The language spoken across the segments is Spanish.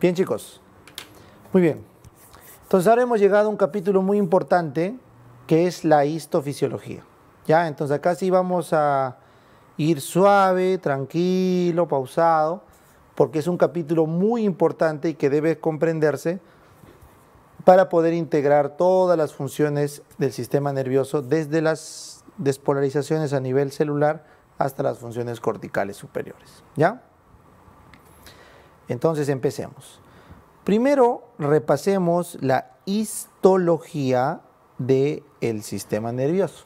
Bien, chicos. Muy bien. Entonces ahora hemos llegado a un capítulo muy importante que es la histofisiología. Ya, entonces acá sí vamos a ir suave, tranquilo, pausado, porque es un capítulo muy importante y que debe comprenderse para poder integrar todas las funciones del sistema nervioso desde las despolarizaciones a nivel celular hasta las funciones corticales superiores. ¿Ya? Entonces empecemos. Primero repasemos la histología del sistema nervioso.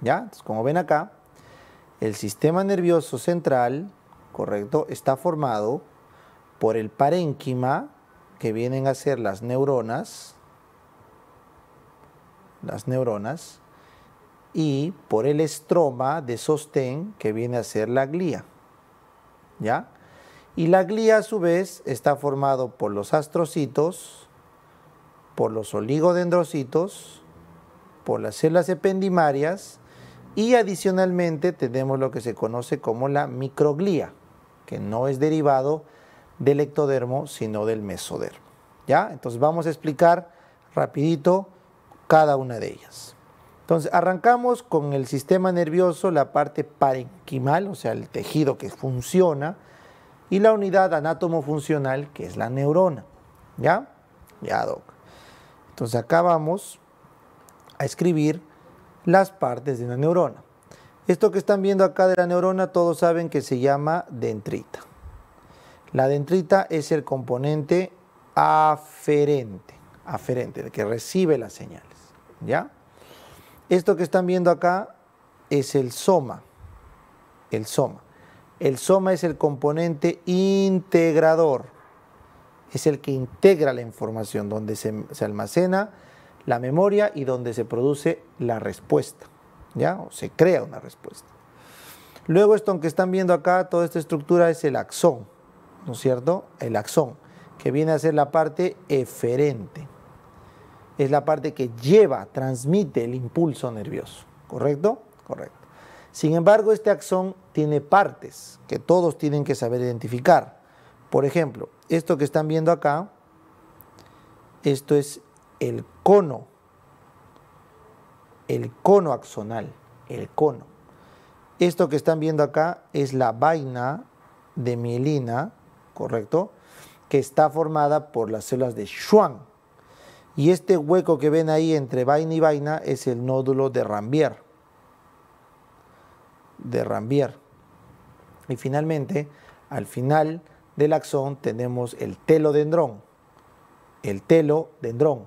¿Ya? como ven acá, el sistema nervioso central, correcto, está formado por el parénquima, que vienen a ser las neuronas, las neuronas, y por el estroma de sostén, que viene a ser la glía. ¿Ya? Y la glía a su vez está formado por los astrocitos, por los oligodendrocitos, por las células ependimarias y adicionalmente tenemos lo que se conoce como la microglía, que no es derivado del ectodermo sino del mesodermo. ¿Ya? Entonces vamos a explicar rapidito cada una de ellas. Entonces arrancamos con el sistema nervioso, la parte parenquimal, o sea, el tejido que funciona, y la unidad anátomo-funcional, que es la neurona. ¿Ya? Ya, Doc. Entonces acá vamos a escribir las partes de una neurona. Esto que están viendo acá de la neurona, todos saben que se llama dendrita. La dendrita es el componente aferente, aferente, el que recibe las señales. ¿Ya? Esto que están viendo acá es el soma, el soma. El soma es el componente integrador, es el que integra la información, donde se, almacena la memoria y donde se produce la respuesta, ¿ya? O se crea una respuesta. Luego esto que están viendo acá, toda esta estructura es el axón, ¿no es cierto? El axón, que viene a ser la parte eferente. Es la parte que lleva, transmite el impulso nervioso, ¿correcto? Correcto. Sin embargo, este axón tiene partes que todos tienen que saber identificar. Por ejemplo, esto que están viendo acá, esto es el cono, el cono axonal, el cono. Esto que están viendo acá es la vaina de mielina, ¿correcto? Que está formada por las células de Schwann. Y este hueco que ven ahí entre vaina y vaina es el nódulo de Rambier de Rambier. Y finalmente, al final del axón tenemos el telodendrón. El telodendrón,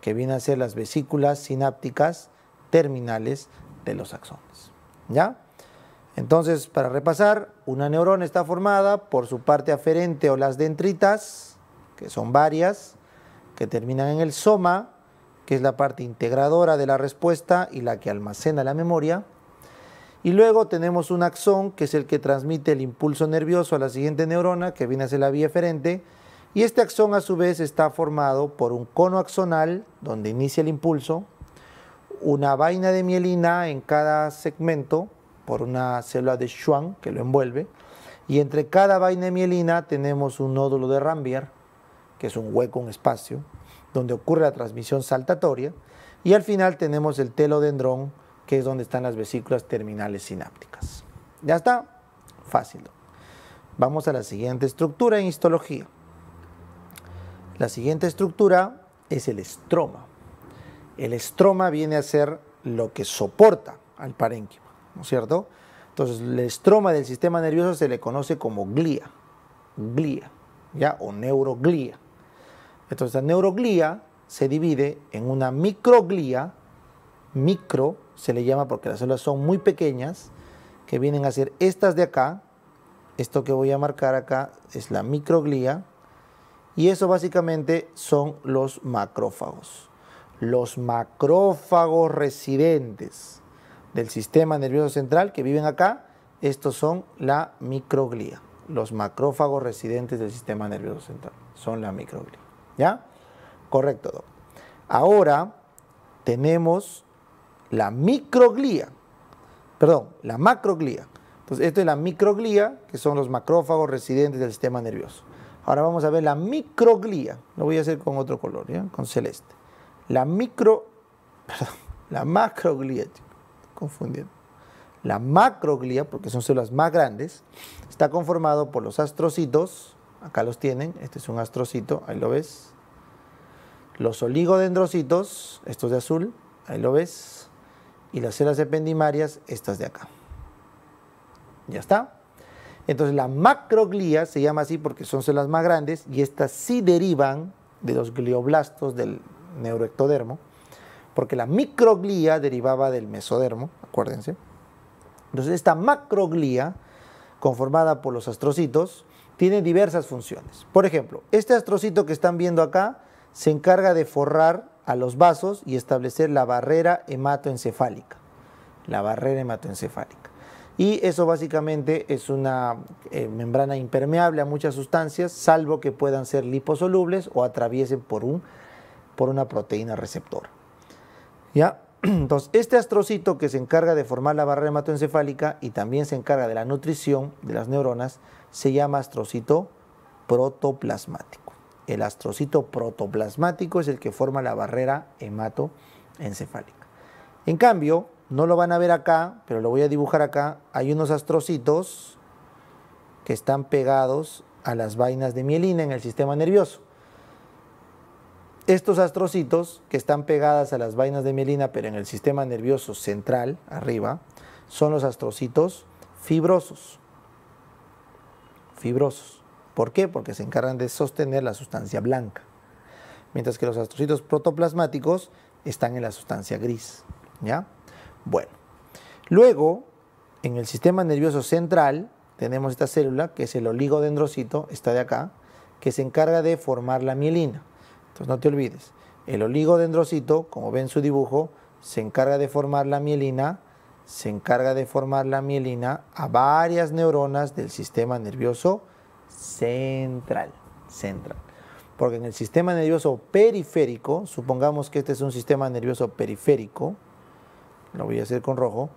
que viene a ser las vesículas sinápticas terminales de los axones. ¿Ya? Entonces, para repasar, una neurona está formada por su parte aferente o las dendritas, que son varias, que terminan en el soma, que es la parte integradora de la respuesta y la que almacena la memoria y luego tenemos un axón, que es el que transmite el impulso nervioso a la siguiente neurona, que viene a ser la vía eferente. Y este axón a su vez está formado por un cono axonal, donde inicia el impulso, una vaina de mielina en cada segmento, por una célula de Schwann que lo envuelve. Y entre cada vaina de mielina tenemos un nódulo de Rambier, que es un hueco, un espacio, donde ocurre la transmisión saltatoria. Y al final tenemos el telodendrón, que es donde están las vesículas terminales sinápticas. Ya está, fácil. Vamos a la siguiente estructura en histología. La siguiente estructura es el estroma. El estroma viene a ser lo que soporta al parénquima, ¿no es cierto? Entonces, el estroma del sistema nervioso se le conoce como glía, glía, ¿ya? O neuroglía. Entonces, la neuroglía se divide en una microglía, micro, se le llama porque las células son muy pequeñas, que vienen a ser estas de acá, esto que voy a marcar acá es la microglía, y eso básicamente son los macrófagos. Los macrófagos residentes del sistema nervioso central que viven acá, estos son la microglía. Los macrófagos residentes del sistema nervioso central son la microglía. ¿Ya? Correcto, doctor. Ahora tenemos la microglía, perdón, la macroglía. Entonces, esto es la microglía, que son los macrófagos residentes del sistema nervioso. Ahora vamos a ver la microglía. Lo voy a hacer con otro color, con celeste. La micro, perdón, la macroglía, confundiendo. La macroglía, porque son células más grandes, está conformado por los astrocitos, acá los tienen, este es un astrocito, ahí lo ves. Los oligodendrocitos, estos de azul, ahí lo ves y las células ependimarias, estas de acá. Ya está. Entonces la macroglía se llama así porque son células más grandes y estas sí derivan de los glioblastos del neuroectodermo, porque la microglía derivaba del mesodermo, acuérdense. Entonces esta macroglía, conformada por los astrocitos, tiene diversas funciones. Por ejemplo, este astrocito que están viendo acá se encarga de forrar a los vasos y establecer la barrera hematoencefálica. La barrera hematoencefálica. Y eso básicamente es una eh, membrana impermeable a muchas sustancias, salvo que puedan ser liposolubles o atraviesen por, un, por una proteína receptora. ¿Ya? Entonces, este astrocito que se encarga de formar la barrera hematoencefálica y también se encarga de la nutrición de las neuronas, se llama astrocito protoplasmático. El astrocito protoplasmático es el que forma la barrera hematoencefálica. En cambio, no lo van a ver acá, pero lo voy a dibujar acá. Hay unos astrocitos que están pegados a las vainas de mielina en el sistema nervioso. Estos astrocitos que están pegados a las vainas de mielina, pero en el sistema nervioso central, arriba, son los astrocitos fibrosos. Fibrosos. ¿Por qué? Porque se encargan de sostener la sustancia blanca, mientras que los astrocitos protoplasmáticos están en la sustancia gris. ¿ya? Bueno, luego en el sistema nervioso central tenemos esta célula que es el oligodendrocito, está de acá, que se encarga de formar la mielina. Entonces no te olvides, el oligodendrocito, como ven su dibujo, se encarga de formar la mielina, se encarga de formar la mielina a varias neuronas del sistema nervioso central, central. Porque en el sistema nervioso periférico, supongamos que este es un sistema nervioso periférico, lo voy a hacer con rojo,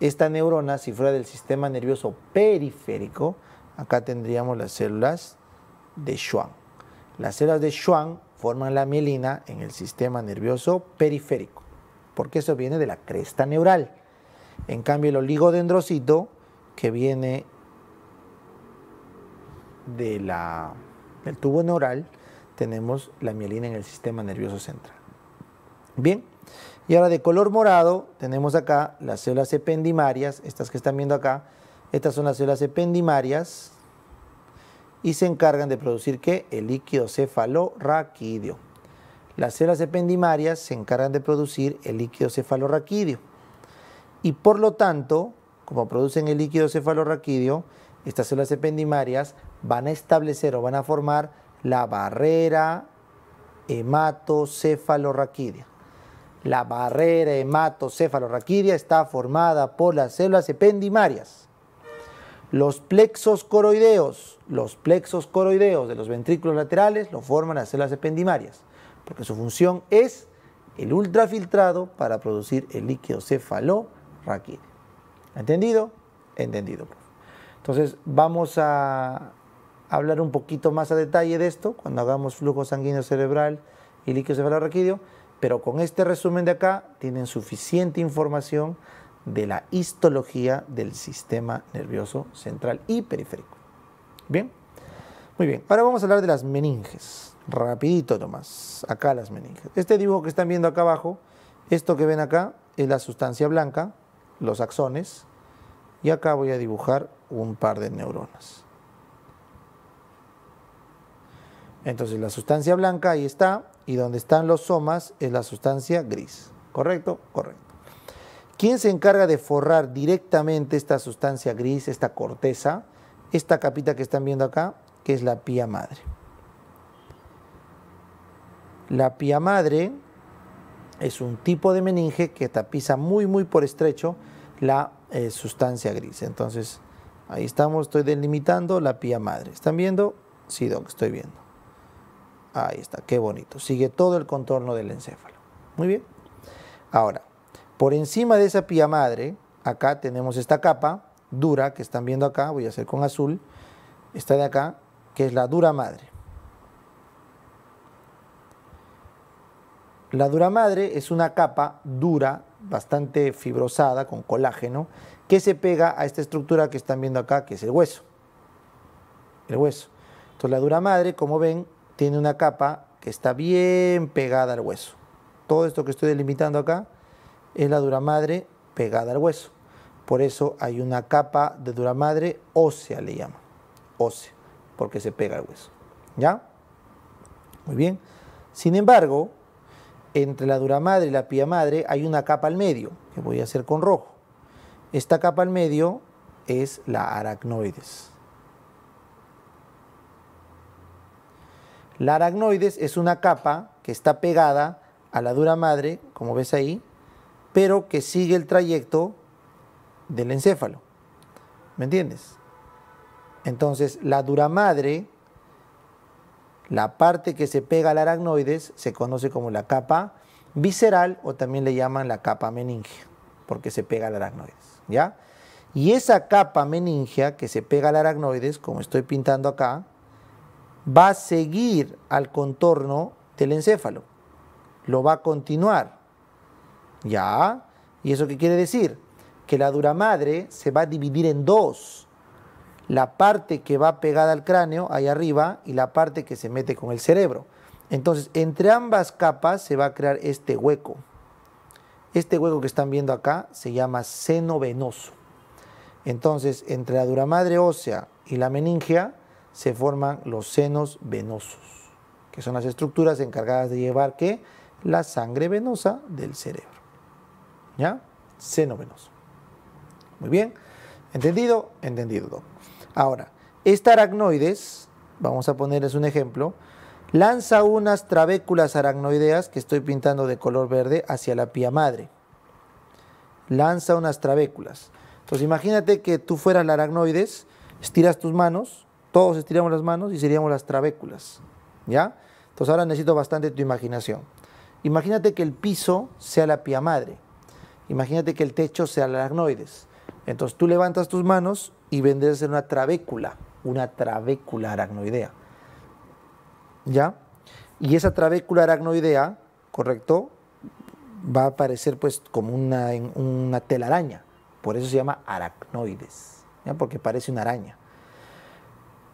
esta neurona, si fuera del sistema nervioso periférico, acá tendríamos las células de Schwann. Las células de Schwann forman la mielina en el sistema nervioso periférico, porque eso viene de la cresta neural. En cambio, el oligodendrocito, que viene de la, del tubo neural tenemos la mielina en el sistema nervioso central. Bien, y ahora de color morado tenemos acá las células ependimarias, estas que están viendo acá, estas son las células ependimarias y se encargan de producir ¿qué? el líquido cefalorraquídeo. Las células ependimarias se encargan de producir el líquido cefalorraquídeo y por lo tanto, como producen el líquido cefalorraquídeo, estas células ependimarias van a establecer o van a formar la barrera hematocefalorraquídea. La barrera hematocefalorraquídea está formada por las células ependimarias. Los plexos coroideos, los plexos coroideos de los ventrículos laterales lo forman las células ependimarias, porque su función es el ultrafiltrado para producir el líquido cefalorraquídeo. ¿Entendido? Entendido. Entonces vamos a hablar un poquito más a detalle de esto cuando hagamos flujo sanguíneo cerebral y líquido cefalorraquídeo, pero con este resumen de acá tienen suficiente información de la histología del sistema nervioso central y periférico. Bien, muy bien. Ahora vamos a hablar de las meninges. Rapidito nomás, acá las meninges. Este dibujo que están viendo acá abajo, esto que ven acá es la sustancia blanca, los axones, y acá voy a dibujar un par de neuronas. Entonces la sustancia blanca ahí está y donde están los somas es la sustancia gris. ¿Correcto? Correcto. ¿Quién se encarga de forrar directamente esta sustancia gris, esta corteza, esta capita que están viendo acá, que es la pía madre? La pía madre es un tipo de meninge que tapiza muy, muy por estrecho la eh, sustancia gris. Entonces, ahí estamos, estoy delimitando la pía madre. ¿Están viendo? Sí, doctor, estoy viendo. Ahí está, qué bonito. Sigue todo el contorno del encéfalo. Muy bien. Ahora, por encima de esa pía madre, acá tenemos esta capa dura que están viendo acá, voy a hacer con azul, esta de acá, que es la dura madre. La dura madre es una capa dura, bastante fibrosada, con colágeno, que se pega a esta estructura que están viendo acá, que es el hueso. El hueso. Entonces la dura madre, como ven, tiene una capa que está bien pegada al hueso. Todo esto que estoy delimitando acá es la dura madre pegada al hueso. Por eso hay una capa de dura madre ósea, le llaman. Ósea, porque se pega al hueso. ¿Ya? Muy bien. Sin embargo, entre la dura madre y la pía madre hay una capa al medio, que voy a hacer con rojo. Esta capa al medio es la aracnoides. La aracnoides es una capa que está pegada a la dura madre, como ves ahí, pero que sigue el trayecto del encéfalo. ¿Me entiendes? Entonces, la dura madre, la parte que se pega al aracnoides, se conoce como la capa visceral o también le llaman la capa meningia, porque se pega al aracnoides. ¿Ya? Y esa capa meningia que se pega al aracnoides, como estoy pintando acá, va a seguir al contorno del encéfalo, lo va a continuar. ¿Ya? ¿Y eso qué quiere decir? Que la dura madre se va a dividir en dos. La parte que va pegada al cráneo, ahí arriba, y la parte que se mete con el cerebro. Entonces, entre ambas capas se va a crear este hueco. Este hueco que están viendo acá se llama seno venoso. Entonces, entre la duramadre ósea y la meningia se forman los senos venosos, que son las estructuras encargadas de llevar ¿qué? la sangre venosa del cerebro. ¿Ya? Seno venoso. Muy bien. ¿Entendido? Entendido. Ahora, esta aracnoides, vamos a ponerles un ejemplo, lanza unas trabéculas aracnoideas que estoy pintando de color verde hacia la pía madre. Lanza unas trabéculas. Entonces imagínate que tú fueras la aracnoides, estiras tus manos todos estiramos las manos y seríamos las trabéculas, ¿ya? Entonces ahora necesito bastante tu imaginación. Imagínate que el piso sea la pía madre. Imagínate que el techo sea el aracnoides. Entonces tú levantas tus manos y vendrías a ser una trabécula, una trabécula aracnoidea. ¿Ya? Y esa trabécula aracnoidea, ¿correcto? Va a aparecer pues como una, una telaraña. Por eso se llama aracnoides, ¿ya? porque parece una araña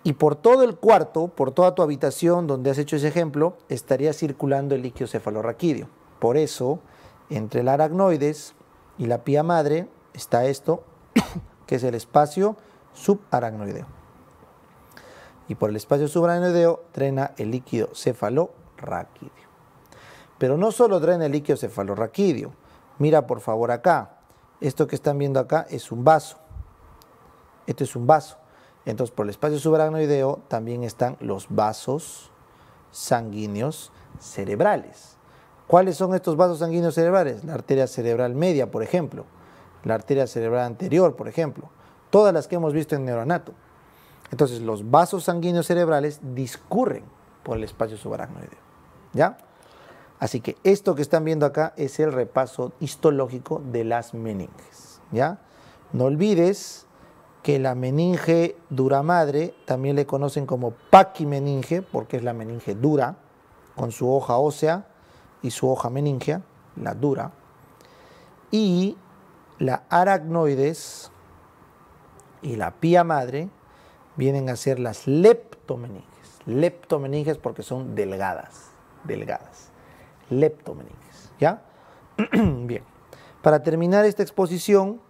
y por todo el cuarto, por toda tu habitación donde has hecho ese ejemplo, estaría circulando el líquido cefalorraquídeo. Por eso, entre el aracnoides y la pía madre está esto, que es el espacio subaracnoideo. Y por el espacio subaracnoideo drena el líquido cefalorraquídeo. Pero no solo drena el líquido cefalorraquídeo. Mira por favor acá. Esto que están viendo acá es un vaso. Esto es un vaso. Entonces, por el espacio subaracnoideo también están los vasos sanguíneos cerebrales. ¿Cuáles son estos vasos sanguíneos cerebrales? La arteria cerebral media, por ejemplo, la arteria cerebral anterior, por ejemplo, todas las que hemos visto en neuronato. Entonces, los vasos sanguíneos cerebrales discurren por el espacio subaracnoideo. ¿Ya? Así que esto que están viendo acá es el repaso histológico de las meninges. ¿Ya? No olvides que la meninge dura madre, también le conocen como paquimeninge, porque es la meninge dura, con su hoja ósea y su hoja meningea, la dura. Y la aracnoides y la pía madre vienen a ser las leptomeninges. Leptomeninges porque son delgadas, delgadas. Leptomeninges, ¿ya? Bien. Para terminar esta exposición,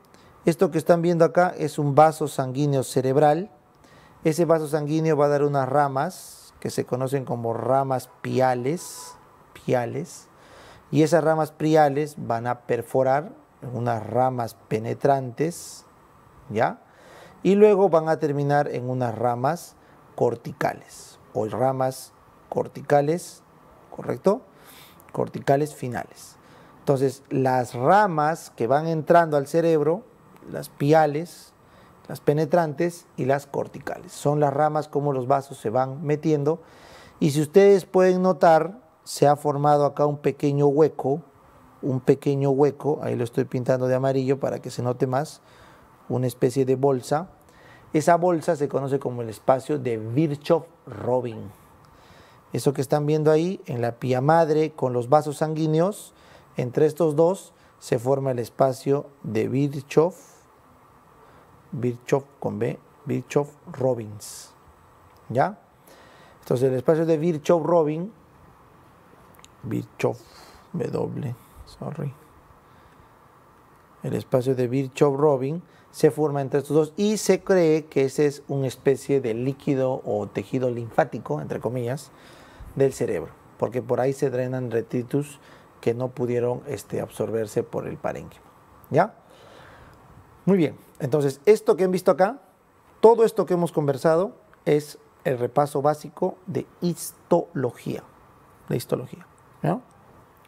esto que están viendo acá es un vaso sanguíneo cerebral. Ese vaso sanguíneo va a dar unas ramas que se conocen como ramas piales, piales, y esas ramas piales van a perforar unas ramas penetrantes, ¿ya? Y luego van a terminar en unas ramas corticales o ramas corticales, ¿correcto? Corticales finales. Entonces, las ramas que van entrando al cerebro las piales, las penetrantes y las corticales. Son las ramas como los vasos se van metiendo. Y si ustedes pueden notar, se ha formado acá un pequeño hueco, un pequeño hueco, ahí lo estoy pintando de amarillo para que se note más, una especie de bolsa. Esa bolsa se conoce como el espacio de Virchow-Robin. Eso que están viendo ahí en la pía madre con los vasos sanguíneos, entre estos dos se forma el espacio de Virchow Birchoff con B, Birchoff-Robbins. ¿Ya? Entonces el espacio de Birchoff-Robin, Birchoff, W, sorry. El espacio de Birchoff-Robin se forma entre estos dos y se cree que ese es una especie de líquido o tejido linfático, entre comillas, del cerebro, porque por ahí se drenan retritus que no pudieron este, absorberse por el parénquima. ¿Ya? Muy bien, entonces esto que han visto acá, todo esto que hemos conversado es el repaso básico de histología. De histología.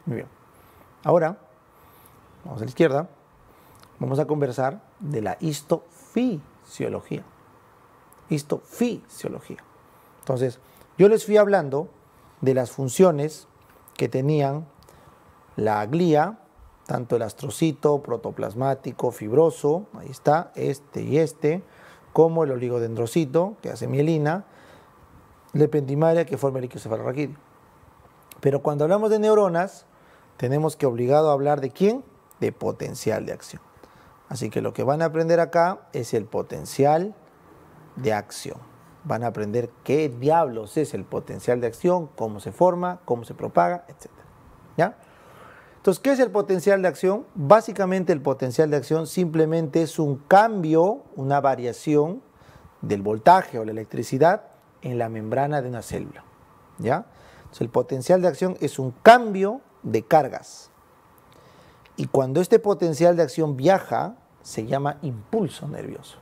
Muy bien. Ahora, vamos a la izquierda, vamos a conversar de la histofisiología. Histofisiología. Entonces, yo les fui hablando de las funciones que tenían la glía, tanto el astrocito, protoplasmático, fibroso, ahí está, este y este, como el oligodendrocito, que hace mielina, lepentimaria, que forma el cefalorraquídeo. Pero cuando hablamos de neuronas, tenemos que obligado a hablar de quién? De potencial de acción. Así que lo que van a aprender acá es el potencial de acción. Van a aprender qué diablos es el potencial de acción, cómo se forma, cómo se propaga, etc. ¿Ya? Entonces, ¿qué es el potencial de acción? Básicamente el potencial de acción simplemente es un cambio, una variación del voltaje o la electricidad en la membrana de una célula. ¿ya? Entonces, el potencial de acción es un cambio de cargas. Y cuando este potencial de acción viaja, se llama impulso nervioso.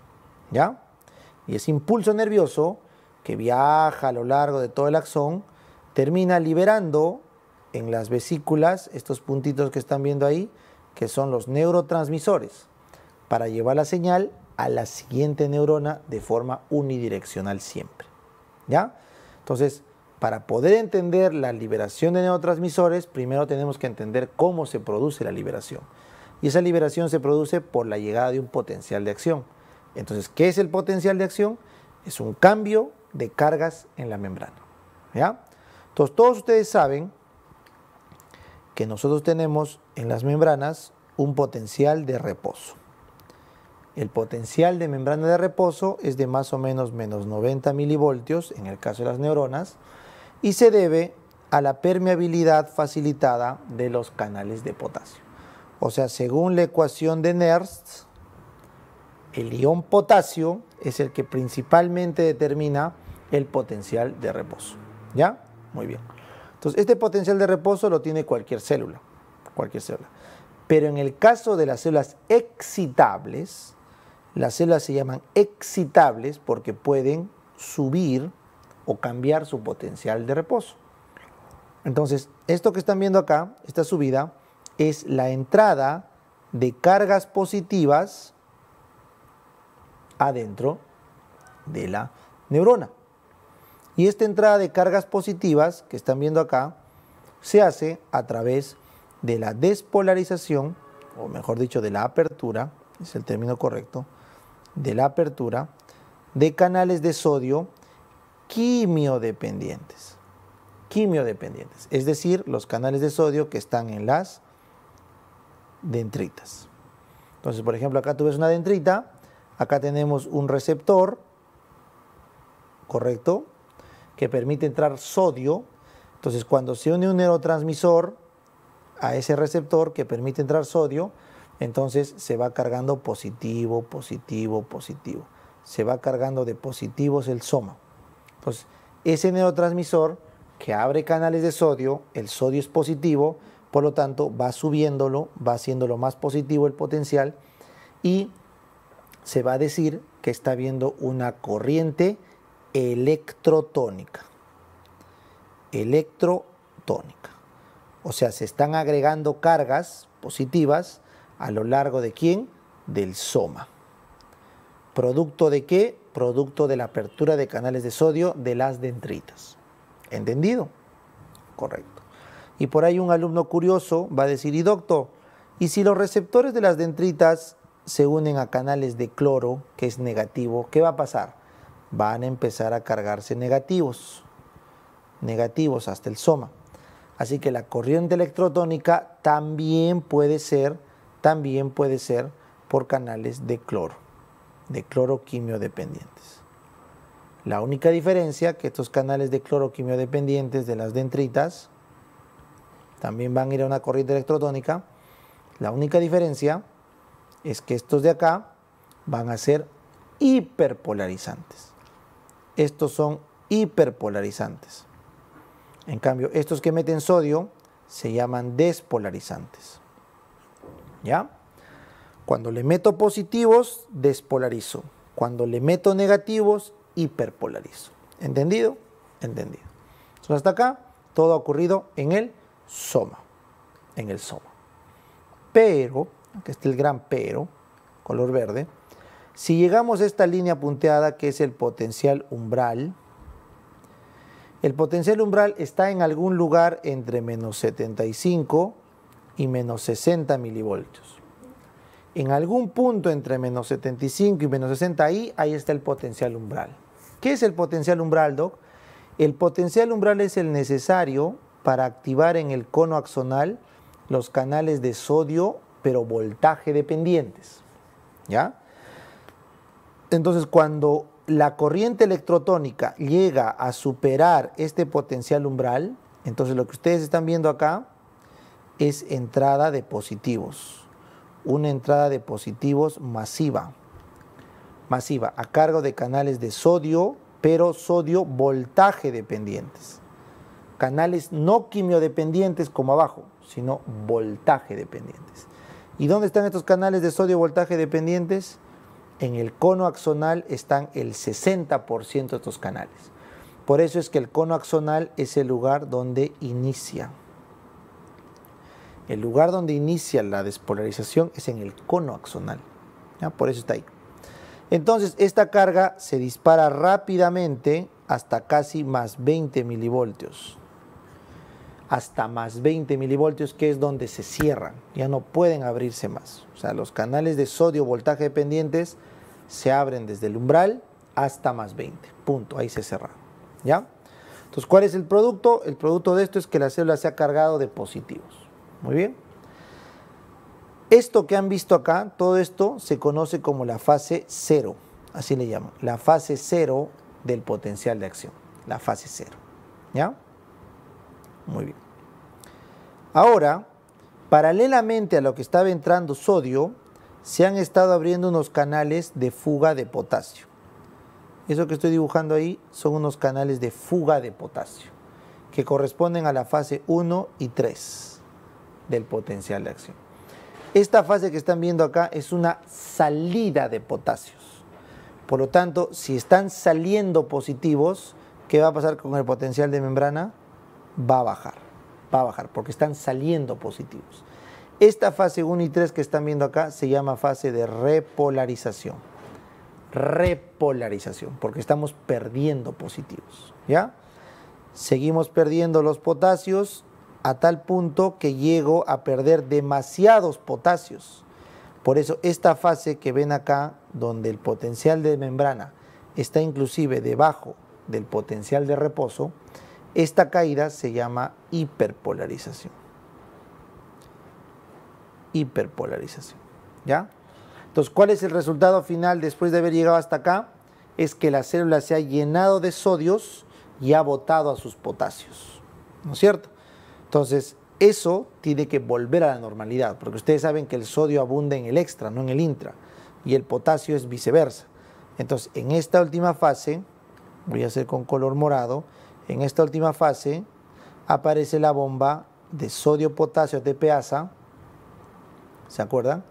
¿Ya? Y ese impulso nervioso que viaja a lo largo de todo el axón termina liberando en las vesículas estos puntitos que están viendo ahí, que son los neurotransmisores, para llevar la señal a la siguiente neurona de forma unidireccional siempre. ¿Ya? Entonces, para poder entender la liberación de neurotransmisores, primero tenemos que entender cómo se produce la liberación. Y esa liberación se produce por la llegada de un potencial de acción. Entonces, ¿qué es el potencial de acción? Es un cambio de cargas en la membrana. ¿Ya? Entonces, todos ustedes saben que nosotros tenemos en las membranas un potencial de reposo. El potencial de membrana de reposo es de más o menos menos 90 milivoltios en el caso de las neuronas y se debe a la permeabilidad facilitada de los canales de potasio. O sea, según la ecuación de Nernst, el ion potasio es el que principalmente determina el potencial de reposo. ¿Ya? Muy bien. Entonces, este potencial de reposo lo tiene cualquier célula, cualquier célula. Pero en el caso de las células excitables, las células se llaman excitables porque pueden subir o cambiar su potencial de reposo. Entonces, esto que están viendo acá, esta subida, es la entrada de cargas positivas adentro de la neurona. Y esta entrada de cargas positivas que están viendo acá se hace a través de la despolarización, o mejor dicho, de la apertura, es el término correcto, de la apertura de canales de sodio quimiodependientes. Quimiodependientes, es decir, los canales de sodio que están en las dendritas. Entonces, por ejemplo, acá tú ves una dendrita, acá tenemos un receptor, ¿correcto? que permite entrar sodio. Entonces, cuando se une un neurotransmisor a ese receptor que permite entrar sodio, entonces se va cargando positivo, positivo, positivo. Se va cargando de positivos el soma. Entonces, ese neurotransmisor que abre canales de sodio, el sodio es positivo, por lo tanto va subiéndolo, va haciéndolo más positivo el potencial y se va a decir que está viendo una corriente electrotónica. Electrotónica. O sea, se están agregando cargas positivas a lo largo de quién? Del soma. ¿Producto de qué? Producto de la apertura de canales de sodio de las dendritas. ¿Entendido? Correcto. Y por ahí un alumno curioso va a decir, y doctor, ¿y si los receptores de las dendritas se unen a canales de cloro, que es negativo, qué va a pasar? van a empezar a cargarse negativos, negativos hasta el soma. Así que la corriente electrotónica también puede ser, también puede ser por canales de cloro, de cloroquimio dependientes. La única diferencia que estos canales de cloroquimio dependientes de las dendritas también van a ir a una corriente electrotónica. La única diferencia es que estos de acá van a ser hiperpolarizantes estos son hiperpolarizantes. En cambio, estos que meten sodio se llaman despolarizantes. ¿Ya? Cuando le meto positivos, despolarizo. Cuando le meto negativos, hiperpolarizo. ¿Entendido? Entendido. Entonces, hasta acá, todo ha ocurrido en el soma. En el soma. Pero, que es el gran pero, color verde, si llegamos a esta línea punteada que es el potencial umbral, el potencial umbral está en algún lugar entre menos 75 y menos 60 milivoltios. En algún punto entre menos 75 y menos 60 ahí, ahí está el potencial umbral. ¿Qué es el potencial umbral, Doc? El potencial umbral es el necesario para activar en el cono axonal los canales de sodio, pero voltaje dependientes. ¿Ya? Entonces, cuando la corriente electrotónica llega a superar este potencial umbral, entonces lo que ustedes están viendo acá es entrada de positivos, una entrada de positivos masiva, masiva, a cargo de canales de sodio, pero sodio voltaje dependientes. Canales no quimiodependientes como abajo, sino voltaje dependientes. ¿Y dónde están estos canales de sodio voltaje dependientes? en el cono axonal están el 60% de estos canales. Por eso es que el cono axonal es el lugar donde inicia. El lugar donde inicia la despolarización es en el cono axonal. Por eso está ahí. Entonces, esta carga se dispara rápidamente hasta casi más 20 milivoltios. Hasta más 20 milivoltios, que es donde se cierran. Ya no pueden abrirse más. O sea, los canales de sodio voltaje dependientes se abren desde el umbral hasta más 20. Punto, ahí se cerra. ¿Ya? Entonces, ¿cuál es el producto? El producto de esto es que la célula se ha cargado de positivos. Muy bien. Esto que han visto acá, todo esto se conoce como la fase cero. así le llaman, la fase cero del potencial de acción, la fase cero. ¿Ya? Muy bien. Ahora, paralelamente a lo que estaba entrando sodio, se han estado abriendo unos canales de fuga de potasio. Eso que estoy dibujando ahí son unos canales de fuga de potasio que corresponden a la fase 1 y 3 del potencial de acción. Esta fase que están viendo acá es una salida de potasios. Por lo tanto, si están saliendo positivos, ¿qué va a pasar con el potencial de membrana? Va a bajar, va a bajar, porque están saliendo positivos. Esta fase 1 y 3 que están viendo acá se llama fase de repolarización. Repolarización, porque estamos perdiendo positivos, ¿ya? Seguimos perdiendo los potasios a tal punto que llego a perder demasiados potasios. Por eso esta fase que ven acá, donde el potencial de membrana está inclusive debajo del potencial de reposo, esta caída se llama hiperpolarización hiperpolarización. ¿Ya? Entonces, ¿cuál es el resultado final después de haber llegado hasta acá? Es que la célula se ha llenado de sodios y ha botado a sus potasios. ¿No es cierto? Entonces, eso tiene que volver a la normalidad, porque ustedes saben que el sodio abunda en el extra, no en el intra, y el potasio es viceversa. Entonces, en esta última fase, voy a hacer con color morado, en esta última fase aparece la bomba de sodio-potasio de peasa ¿se acuerdan?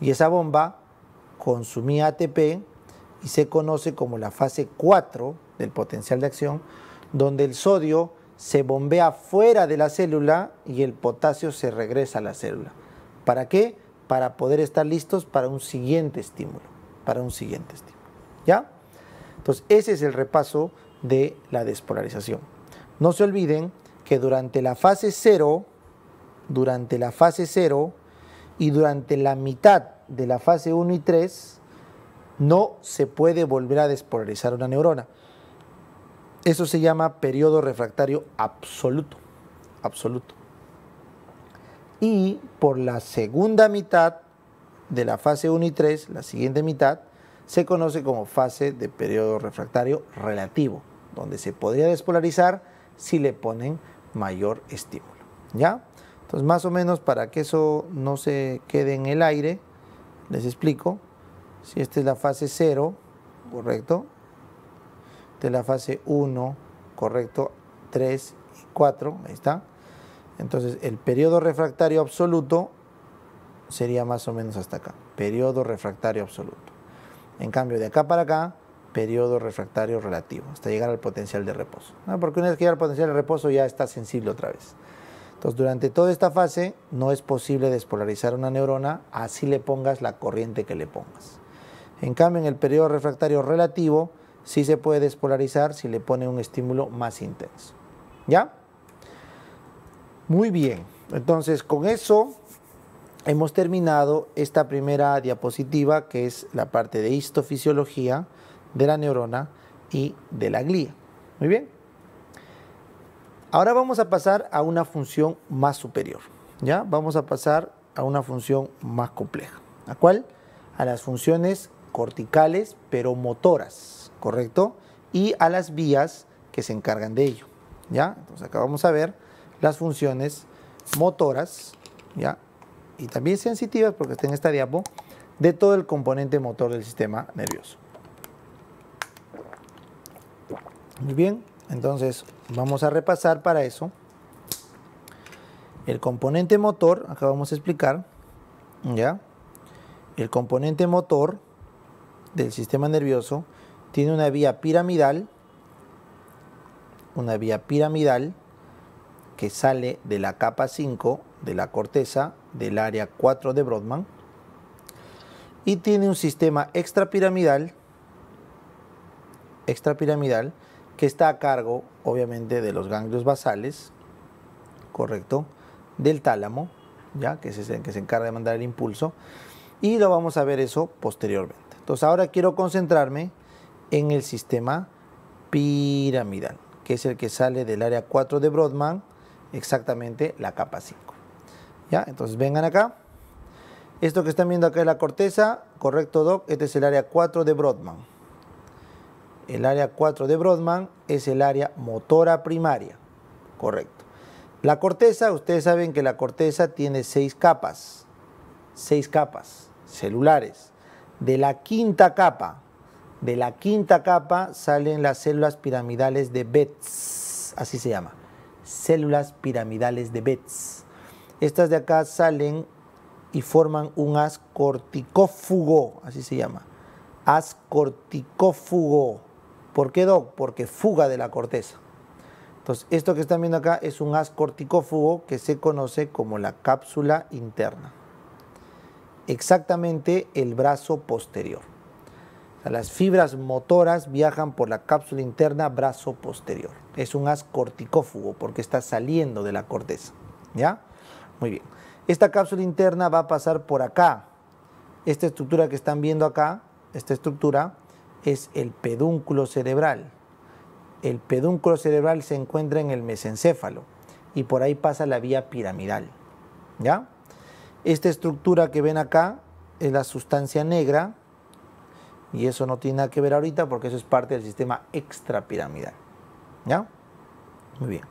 Y esa bomba consumía ATP y se conoce como la fase 4 del potencial de acción, donde el sodio se bombea fuera de la célula y el potasio se regresa a la célula. ¿Para qué? Para poder estar listos para un siguiente estímulo, para un siguiente estímulo. ¿Ya? Entonces, ese es el repaso de la despolarización. No se olviden que durante la fase 0, durante la fase 0, y durante la mitad de la fase 1 y 3 no se puede volver a despolarizar una neurona. Eso se llama periodo refractario absoluto, absoluto. Y por la segunda mitad de la fase 1 y 3, la siguiente mitad, se conoce como fase de periodo refractario relativo, donde se podría despolarizar si le ponen mayor estímulo. ¿Ya? Entonces, más o menos para que eso no se quede en el aire, les explico. Si esta es la fase 0, correcto. Esta es la fase 1, correcto. 3 y 4, ahí está. Entonces, el periodo refractario absoluto sería más o menos hasta acá. Periodo refractario absoluto. En cambio, de acá para acá, periodo refractario relativo, hasta llegar al potencial de reposo. Ah, porque una vez que llega al potencial de reposo ya está sensible otra vez. Entonces, durante toda esta fase no es posible despolarizar una neurona así le pongas la corriente que le pongas. En cambio, en el periodo refractario relativo sí se puede despolarizar si le pone un estímulo más intenso. ¿Ya? Muy bien. Entonces, con eso hemos terminado esta primera diapositiva que es la parte de histofisiología de la neurona y de la glía. Muy bien. Ahora vamos a pasar a una función más superior, ¿ya? Vamos a pasar a una función más compleja. ¿A cuál? A las funciones corticales, pero motoras, ¿correcto? Y a las vías que se encargan de ello, ¿ya? Entonces acá vamos a ver las funciones motoras, ¿ya? Y también sensitivas, porque está en esta diapo, de todo el componente motor del sistema nervioso. Muy bien. Entonces, vamos a repasar para eso. El componente motor, acá vamos a explicar, ¿ya? El componente motor del sistema nervioso tiene una vía piramidal, una vía piramidal que sale de la capa 5 de la corteza del área 4 de Brodmann y tiene un sistema extrapiramidal, extrapiramidal que está a cargo, obviamente, de los ganglios basales, ¿correcto? Del tálamo, ¿ya? Que, es el que se encarga de mandar el impulso. Y lo vamos a ver eso posteriormente. Entonces, ahora quiero concentrarme en el sistema piramidal, que es el que sale del área 4 de Brodmann, exactamente la capa 5. ¿Ya? Entonces, vengan acá. Esto que están viendo acá es la corteza, correcto, Doc. Este es el área 4 de Brodmann. El área 4 de Brodmann es el área motora primaria. Correcto. La corteza, ustedes saben que la corteza tiene seis capas. Seis capas celulares. De la quinta capa, de la quinta capa salen las células piramidales de Betz. Así se llama. Células piramidales de Betz. Estas de acá salen y forman un as corticófugo, así se llama. As corticófugo ¿Por qué DOC? Porque fuga de la corteza. Entonces, esto que están viendo acá es un haz corticófugo que se conoce como la cápsula interna. Exactamente el brazo posterior. las fibras motoras viajan por la cápsula interna brazo posterior. Es un haz corticófugo porque está saliendo de la corteza. ¿Ya? Muy bien. Esta cápsula interna va a pasar por acá. Esta estructura que están viendo acá, esta estructura, es el pedúnculo cerebral. El pedúnculo cerebral se encuentra en el mesencéfalo y por ahí pasa la vía piramidal. ¿Ya? Esta estructura que ven acá es la sustancia negra y eso no tiene nada que ver ahorita porque eso es parte del sistema extrapiramidal. ¿Ya? Muy bien.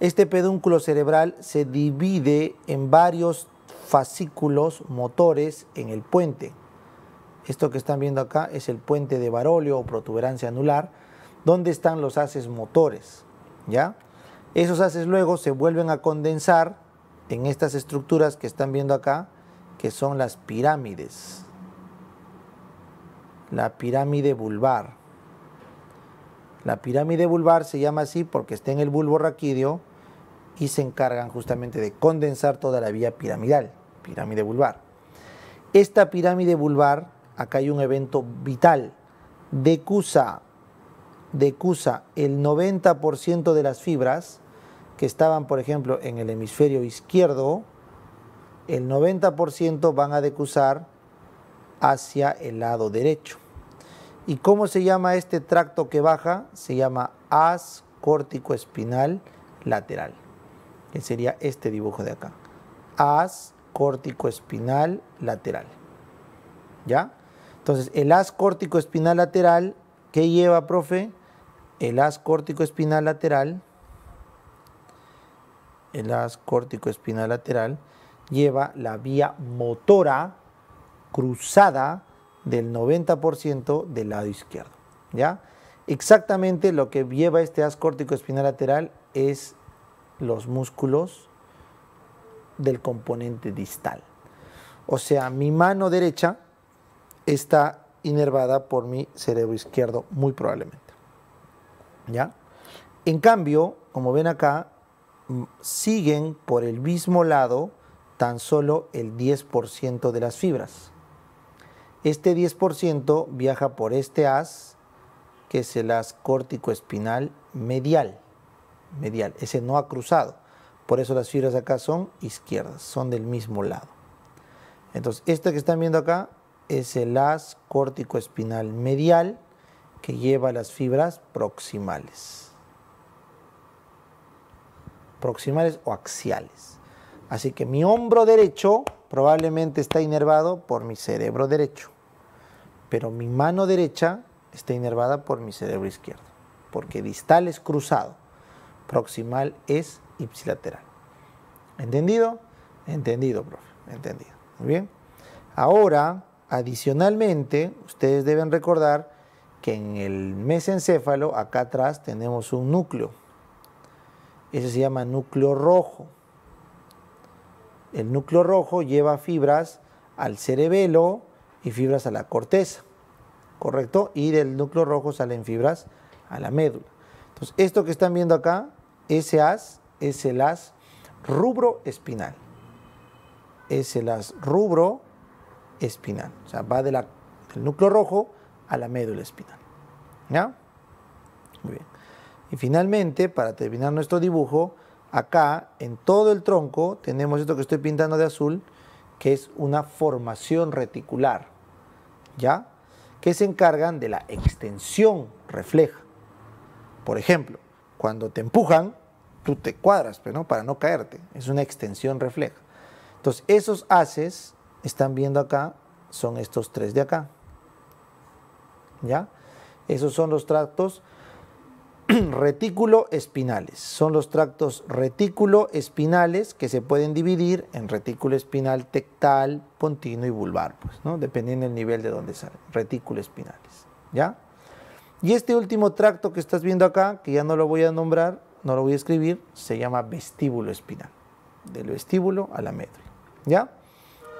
Este pedúnculo cerebral se divide en varios fascículos motores en el puente esto que están viendo acá es el puente de baróleo o protuberancia anular, donde están los haces motores. ¿ya? Esos haces luego se vuelven a condensar en estas estructuras que están viendo acá, que son las pirámides. La pirámide vulvar... La pirámide vulvar se llama así porque está en el bulbo raquídeo y se encargan justamente de condensar toda la vía piramidal, pirámide vulvar... Esta pirámide vulvar acá hay un evento vital. Decusa, decusa el 90% de las fibras que estaban, por ejemplo, en el hemisferio izquierdo, el 90% van a decusar hacia el lado derecho. ¿Y cómo se llama este tracto que baja? Se llama as córtico espinal lateral, que sería este dibujo de acá. As córtico espinal lateral. ¿Ya? Entonces, el as córtico espinal lateral, ¿qué lleva, profe? El haz córtico espinal lateral, el haz espinal lateral, lleva la vía motora cruzada del 90% del lado izquierdo. ¿Ya? Exactamente lo que lleva este as córtico espinal lateral es los músculos del componente distal. O sea, mi mano derecha está inervada por mi cerebro izquierdo, muy probablemente. ¿Ya? En cambio, como ven acá, mm, siguen por el mismo lado tan solo el 10% de las fibras. Este 10% viaja por este haz, que es el haz córtico-espinal medial. Medial, ese no ha cruzado. Por eso las fibras acá son izquierdas, son del mismo lado. Entonces, esta que están viendo acá es el as córtico-espinal medial que lleva las fibras proximales. Proximales o axiales. Así que mi hombro derecho probablemente está inervado por mi cerebro derecho, pero mi mano derecha está inervada por mi cerebro izquierdo, porque distal es cruzado, proximal es ipsilateral. ¿Entendido? Entendido, profe, entendido. Muy bien. Ahora Adicionalmente, ustedes deben recordar que en el mesencéfalo, acá atrás, tenemos un núcleo. Ese se llama núcleo rojo. El núcleo rojo lleva fibras al cerebelo y fibras a la corteza, ¿correcto? Y del núcleo rojo salen fibras a la médula. Entonces, esto que están viendo acá, ese as es el as rubro espinal. Es el as rubro espinal. O sea, va de la, del núcleo rojo a la médula espinal. ¿Ya? Muy bien. Y finalmente, para terminar nuestro dibujo, acá en todo el tronco tenemos esto que estoy pintando de azul, que es una formación reticular, ¿ya? Que se encargan de la extensión refleja. Por ejemplo, cuando te empujan, tú te cuadras, pero ¿no? para no caerte. Es una extensión refleja. Entonces, esos haces están viendo acá son estos tres de acá. ¿Ya? Esos son los tractos retículo espinales. Son los tractos retículo espinales que se pueden dividir en retículo espinal tectal, pontino y vulvar, pues, ¿no? dependiendo del nivel de donde salen. Retículo espinales. ¿Ya? Y este último tracto que estás viendo acá, que ya no lo voy a nombrar, no lo voy a escribir, se llama vestíbulo espinal. Del vestíbulo a la médula. ¿Ya?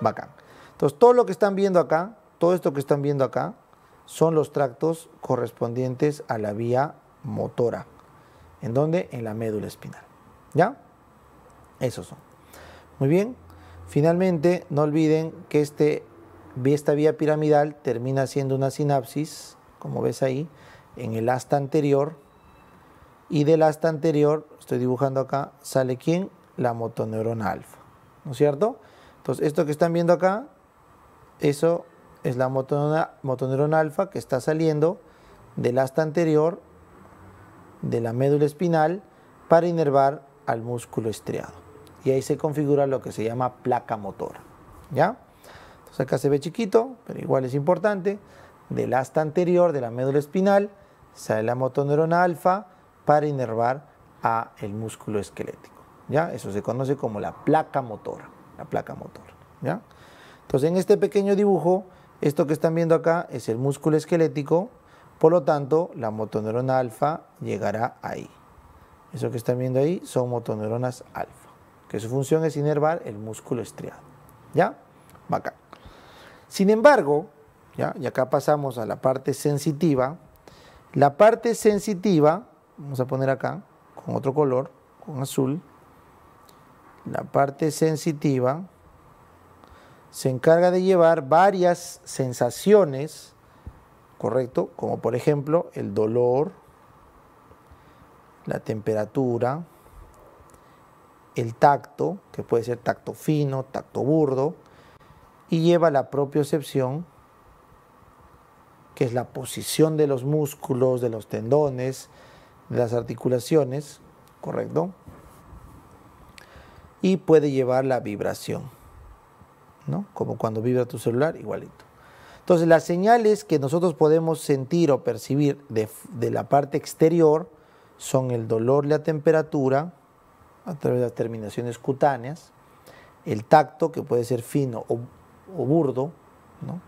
Bacán. Entonces, todo lo que están viendo acá, todo esto que están viendo acá, son los tractos correspondientes a la vía motora. ¿En dónde? En la médula espinal. ¿Ya? Esos son. Muy bien. Finalmente, no olviden que este, esta vía piramidal termina siendo una sinapsis, como ves ahí, en el asta anterior. Y del asta anterior, estoy dibujando acá, sale quién? La motoneurona alfa. ¿No es cierto? Entonces, esto que están viendo acá, eso es la motoneurona alfa que está saliendo del asta anterior de la médula espinal para inervar al músculo estriado. Y ahí se configura lo que se llama placa motora. ¿Ya? Entonces acá se ve chiquito, pero igual es importante. Del asta anterior de la médula espinal sale la motoneurona alfa para inervar a el músculo esquelético. ¿Ya? Eso se conoce como la placa motora la placa motor. ¿ya? Entonces, en este pequeño dibujo, esto que están viendo acá es el músculo esquelético, por lo tanto, la motoneurona alfa llegará ahí. Eso que están viendo ahí son motoneuronas alfa, que su función es inervar el músculo estriado. ¿Ya? acá Sin embargo, ¿ya? y acá pasamos a la parte sensitiva, la parte sensitiva, vamos a poner acá con otro color, con azul, la parte sensitiva, se encarga de llevar varias sensaciones, ¿correcto? Como por ejemplo el dolor, la temperatura, el tacto, que puede ser tacto fino, tacto burdo, y lleva la propiocepción, que es la posición de los músculos, de los tendones, de las articulaciones, ¿correcto? y puede llevar la vibración, ¿no? Como cuando vibra tu celular, igualito. Entonces, las señales que nosotros podemos sentir o percibir de, la parte exterior son el dolor, la temperatura, a través de las terminaciones cutáneas, el tacto, que puede ser fino o, o burdo, ¿no?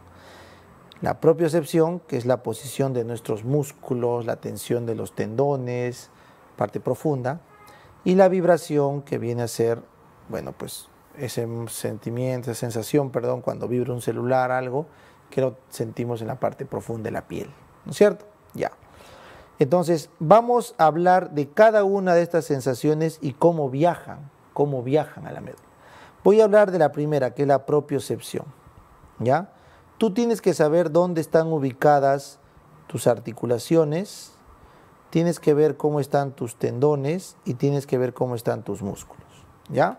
la propiocepción, que es la posición de nuestros músculos, la tensión de los tendones, parte profunda, y la vibración, que viene a ser bueno, pues ese sentimiento, esa sensación, perdón, cuando vibra un celular, algo, que lo sentimos en la parte profunda de la piel, ¿no es cierto? Ya. Entonces, vamos a hablar de cada una de estas sensaciones y cómo viajan, cómo viajan a la médula. Voy a hablar de la primera, que es la propiocepción, ¿ya? Tú tienes que saber dónde están ubicadas tus articulaciones, tienes que ver cómo están tus tendones y tienes que ver cómo están tus músculos. ¿ya?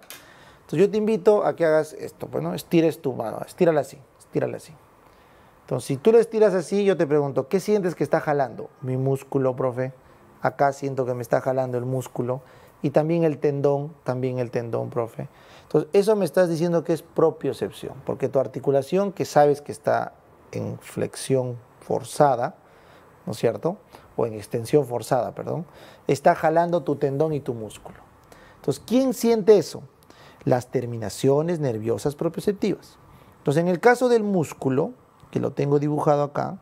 Entonces yo te invito a que hagas esto, bueno, pues, estires tu mano, estírala así, estírala así. Entonces si tú la estiras así, yo te pregunto, ¿qué sientes que está jalando? Mi músculo, profe. Acá siento que me está jalando el músculo y también el tendón, también el tendón, profe. Entonces, eso me estás diciendo que es propiocepción, porque tu articulación que sabes que está en flexión forzada, ¿no es cierto? O en extensión forzada, perdón, está jalando tu tendón y tu músculo. Entonces, ¿quién siente eso? Las terminaciones nerviosas proprioceptivas. Entonces, en el caso del músculo, que lo tengo dibujado acá,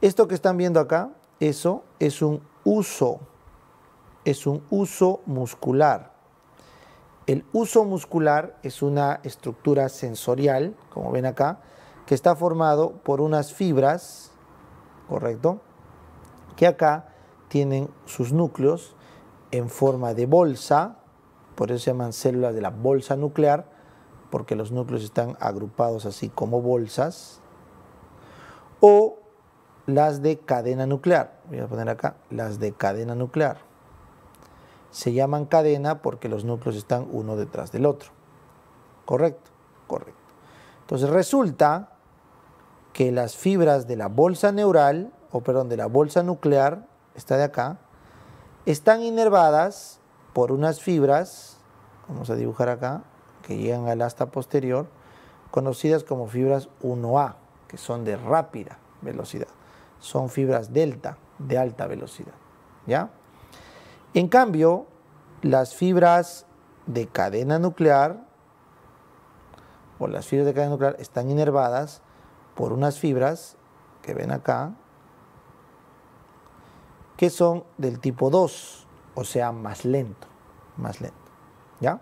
esto que están viendo acá, eso es un uso, es un uso muscular. El uso muscular es una estructura sensorial, como ven acá, que está formado por unas fibras, ¿correcto? Que acá tienen sus núcleos en forma de bolsa, por eso se llaman células de la bolsa nuclear, porque los núcleos están agrupados así como bolsas, o las de cadena nuclear, voy a poner acá, las de cadena nuclear. Se llaman cadena porque los núcleos están uno detrás del otro. ¿Correcto? Correcto. Entonces resulta que las fibras de la bolsa neural, o perdón, de la bolsa nuclear, esta de acá, están inervadas por unas fibras vamos a dibujar acá, que llegan al asta posterior, conocidas como fibras 1A, que son de rápida velocidad. Son fibras delta, de alta velocidad. ¿Ya? En cambio, las fibras de cadena nuclear o las fibras de cadena nuclear están inervadas por unas fibras que ven acá que son del tipo 2, o sea, más lento, más lento. ¿Ya?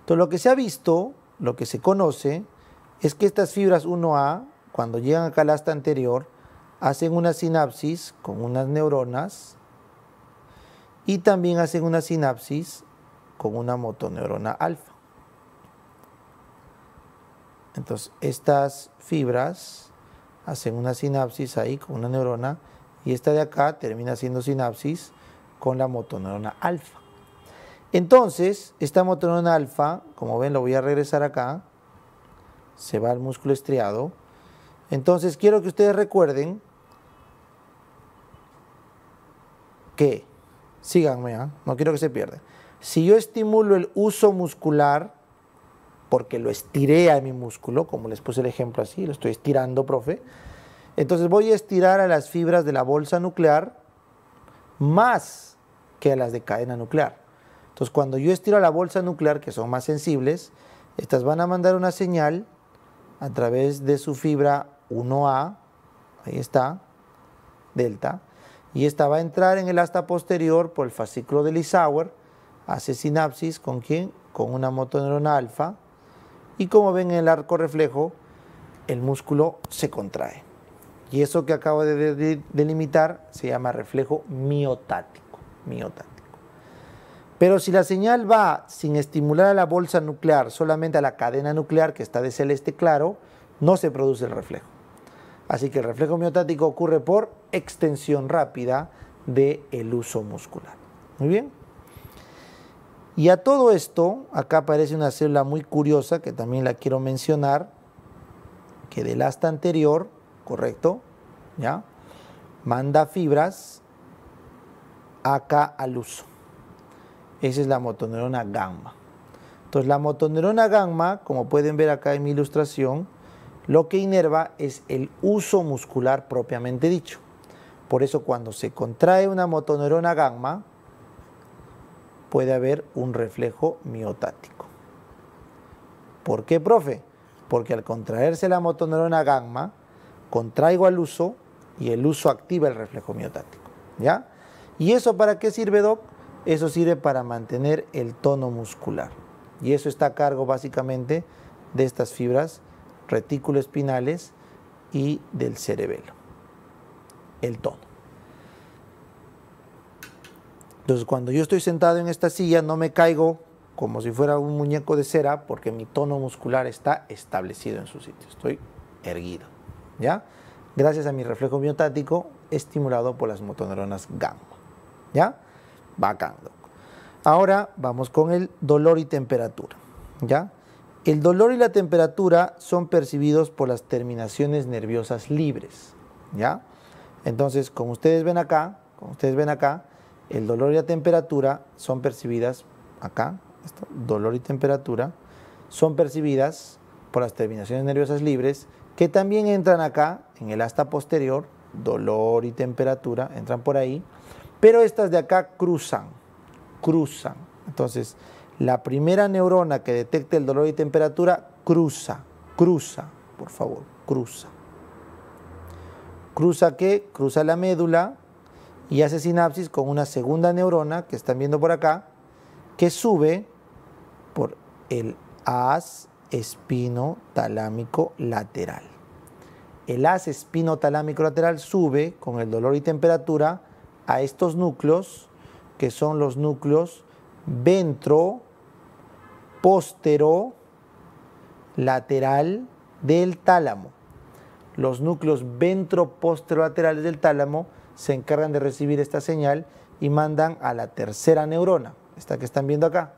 Entonces, lo que se ha visto, lo que se conoce, es que estas fibras 1A, cuando llegan acá a la asta anterior, hacen una sinapsis con unas neuronas y también hacen una sinapsis con una motoneurona alfa. Entonces, estas fibras hacen una sinapsis ahí con una neurona y esta de acá termina haciendo sinapsis con la motoneurona alfa. Entonces, esta en alfa, como ven lo voy a regresar acá, se va al músculo estriado. Entonces, quiero que ustedes recuerden que, síganme, ¿ah? no quiero que se pierda, si yo estimulo el uso muscular, porque lo estiré a mi músculo, como les puse el ejemplo así, lo estoy estirando, profe. Entonces voy a estirar a las fibras de la bolsa nuclear más que a las de cadena nuclear. Entonces, cuando yo estiro la bolsa nuclear, que son más sensibles, estas van a mandar una señal a través de su fibra 1A, ahí está, delta, y esta va a entrar en el asta posterior por el fascículo del Isauer, hace sinapsis con quién? Con una motoneurona alfa, y como ven en el arco reflejo, el músculo se contrae. Y eso que acabo de delimitar se llama reflejo miotático. miotático. Pero si la señal va sin estimular a la bolsa nuclear, solamente a la cadena nuclear que está de celeste claro, no se produce el reflejo. Así que el reflejo miotático ocurre por extensión rápida del uso muscular. Muy bien. Y a todo esto, acá aparece una célula muy curiosa que también la quiero mencionar, que del asta anterior, correcto, ¿ya? Manda fibras acá al uso. Esa es la motoneurona gamma. Entonces la motoneurona gamma, como pueden ver acá en mi ilustración, lo que inerva es el uso muscular propiamente dicho. Por eso cuando se contrae una motoneurona gamma, puede haber un reflejo miotático. ¿Por qué, profe? Porque al contraerse la motoneurona gamma, contraigo al uso y el uso activa el reflejo miotático. ¿Ya? ¿Y eso para qué sirve, Doc? Eso sirve para mantener el tono muscular. Y eso está a cargo básicamente de estas fibras retículo-espinales y del cerebelo. El tono. Entonces, cuando yo estoy sentado en esta silla, no me caigo como si fuera un muñeco de cera porque mi tono muscular está establecido en su sitio. Estoy erguido. ¿Ya? Gracias a mi reflejo miotático estimulado por las motoneuronas gamma. ¿Ya? Bacando. Ahora vamos con el dolor y temperatura. ¿ya? El dolor y la temperatura son percibidos por las terminaciones nerviosas libres. ¿ya? Entonces, como ustedes ven acá, como ustedes ven acá, el dolor y la temperatura son percibidas acá, dolor y temperatura, son percibidas por las terminaciones nerviosas libres que también entran acá en el asta posterior, dolor y temperatura, entran por ahí pero estas de acá cruzan, cruzan. Entonces, la primera neurona que detecte el dolor y temperatura cruza, cruza, por favor, cruza. ¿Cruza qué? Cruza la médula y hace sinapsis con una segunda neurona que están viendo por acá, que sube por el as espinotalámico lateral. El as espinotalámico lateral sube con el dolor y temperatura a estos núcleos, que son los núcleos ventro, lateral del tálamo. Los núcleos ventro, del tálamo se encargan de recibir esta señal y mandan a la tercera neurona, esta que están viendo acá.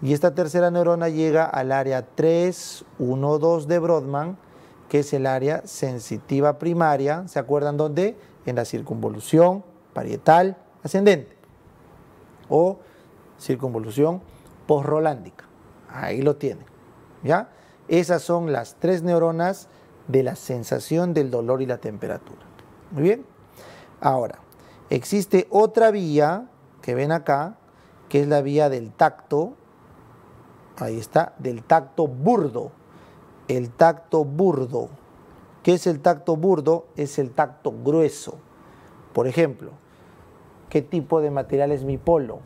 Y esta tercera neurona llega al área 312 de Brodmann, que es el área sensitiva primaria, ¿se acuerdan dónde? En la circunvolución parietal ascendente o circunvolución posrolándica. Ahí lo tienen. ¿ya? Esas son las tres neuronas de la sensación del dolor y la temperatura. Muy bien. Ahora, existe otra vía que ven acá, que es la vía del tacto. Ahí está, del tacto burdo. El tacto burdo. ¿Qué es el tacto burdo? Es el tacto grueso. Por ejemplo, qué tipo de material es mi polo.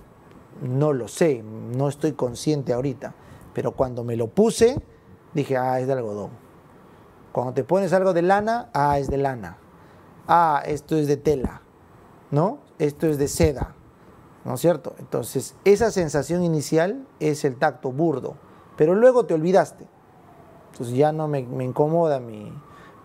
No lo sé, no estoy consciente ahorita, pero cuando me lo puse, dije, ah, es de algodón. Cuando te pones algo de lana, ah, es de lana. Ah, esto es de tela, ¿no? Esto es de seda, ¿no es cierto? Entonces, esa sensación inicial es el tacto burdo, pero luego te olvidaste. Entonces ya no me, incomoda mi,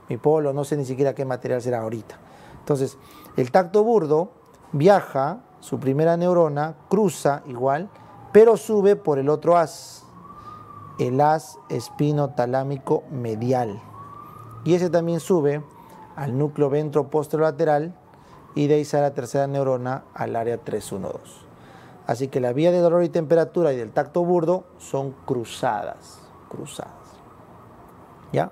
mi polo, no sé ni siquiera qué material será ahorita. Entonces, el tacto burdo viaja, su primera neurona cruza igual, pero sube por el otro as, el haz espinotalámico medial. Y ese también sube al núcleo ventroposterolateral y de ahí sale la tercera neurona al área 312. Así que la vía de dolor y temperatura y del tacto burdo son cruzadas, cruzadas. ¿Ya?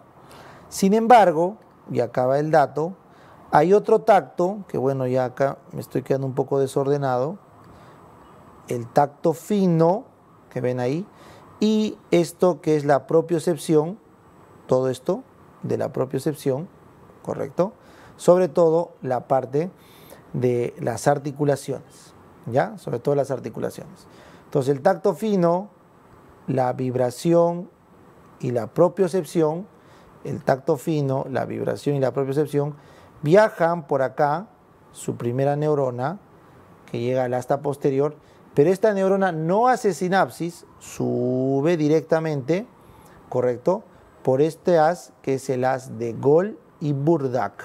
Sin embargo, y acaba el dato, hay otro tacto, que bueno, ya acá me estoy quedando un poco desordenado. El tacto fino, que ven ahí, y esto que es la propiocepción, todo esto de la propiocepción, ¿correcto? Sobre todo la parte de las articulaciones, ¿ya? Sobre todo las articulaciones. Entonces el tacto fino, la vibración y la propiocepción, el tacto fino, la vibración y la propiocepción, Viajan por acá su primera neurona, que llega al asta posterior, pero esta neurona no hace sinapsis, sube directamente, ¿correcto? Por este haz, que es el haz de Gol y Burdak,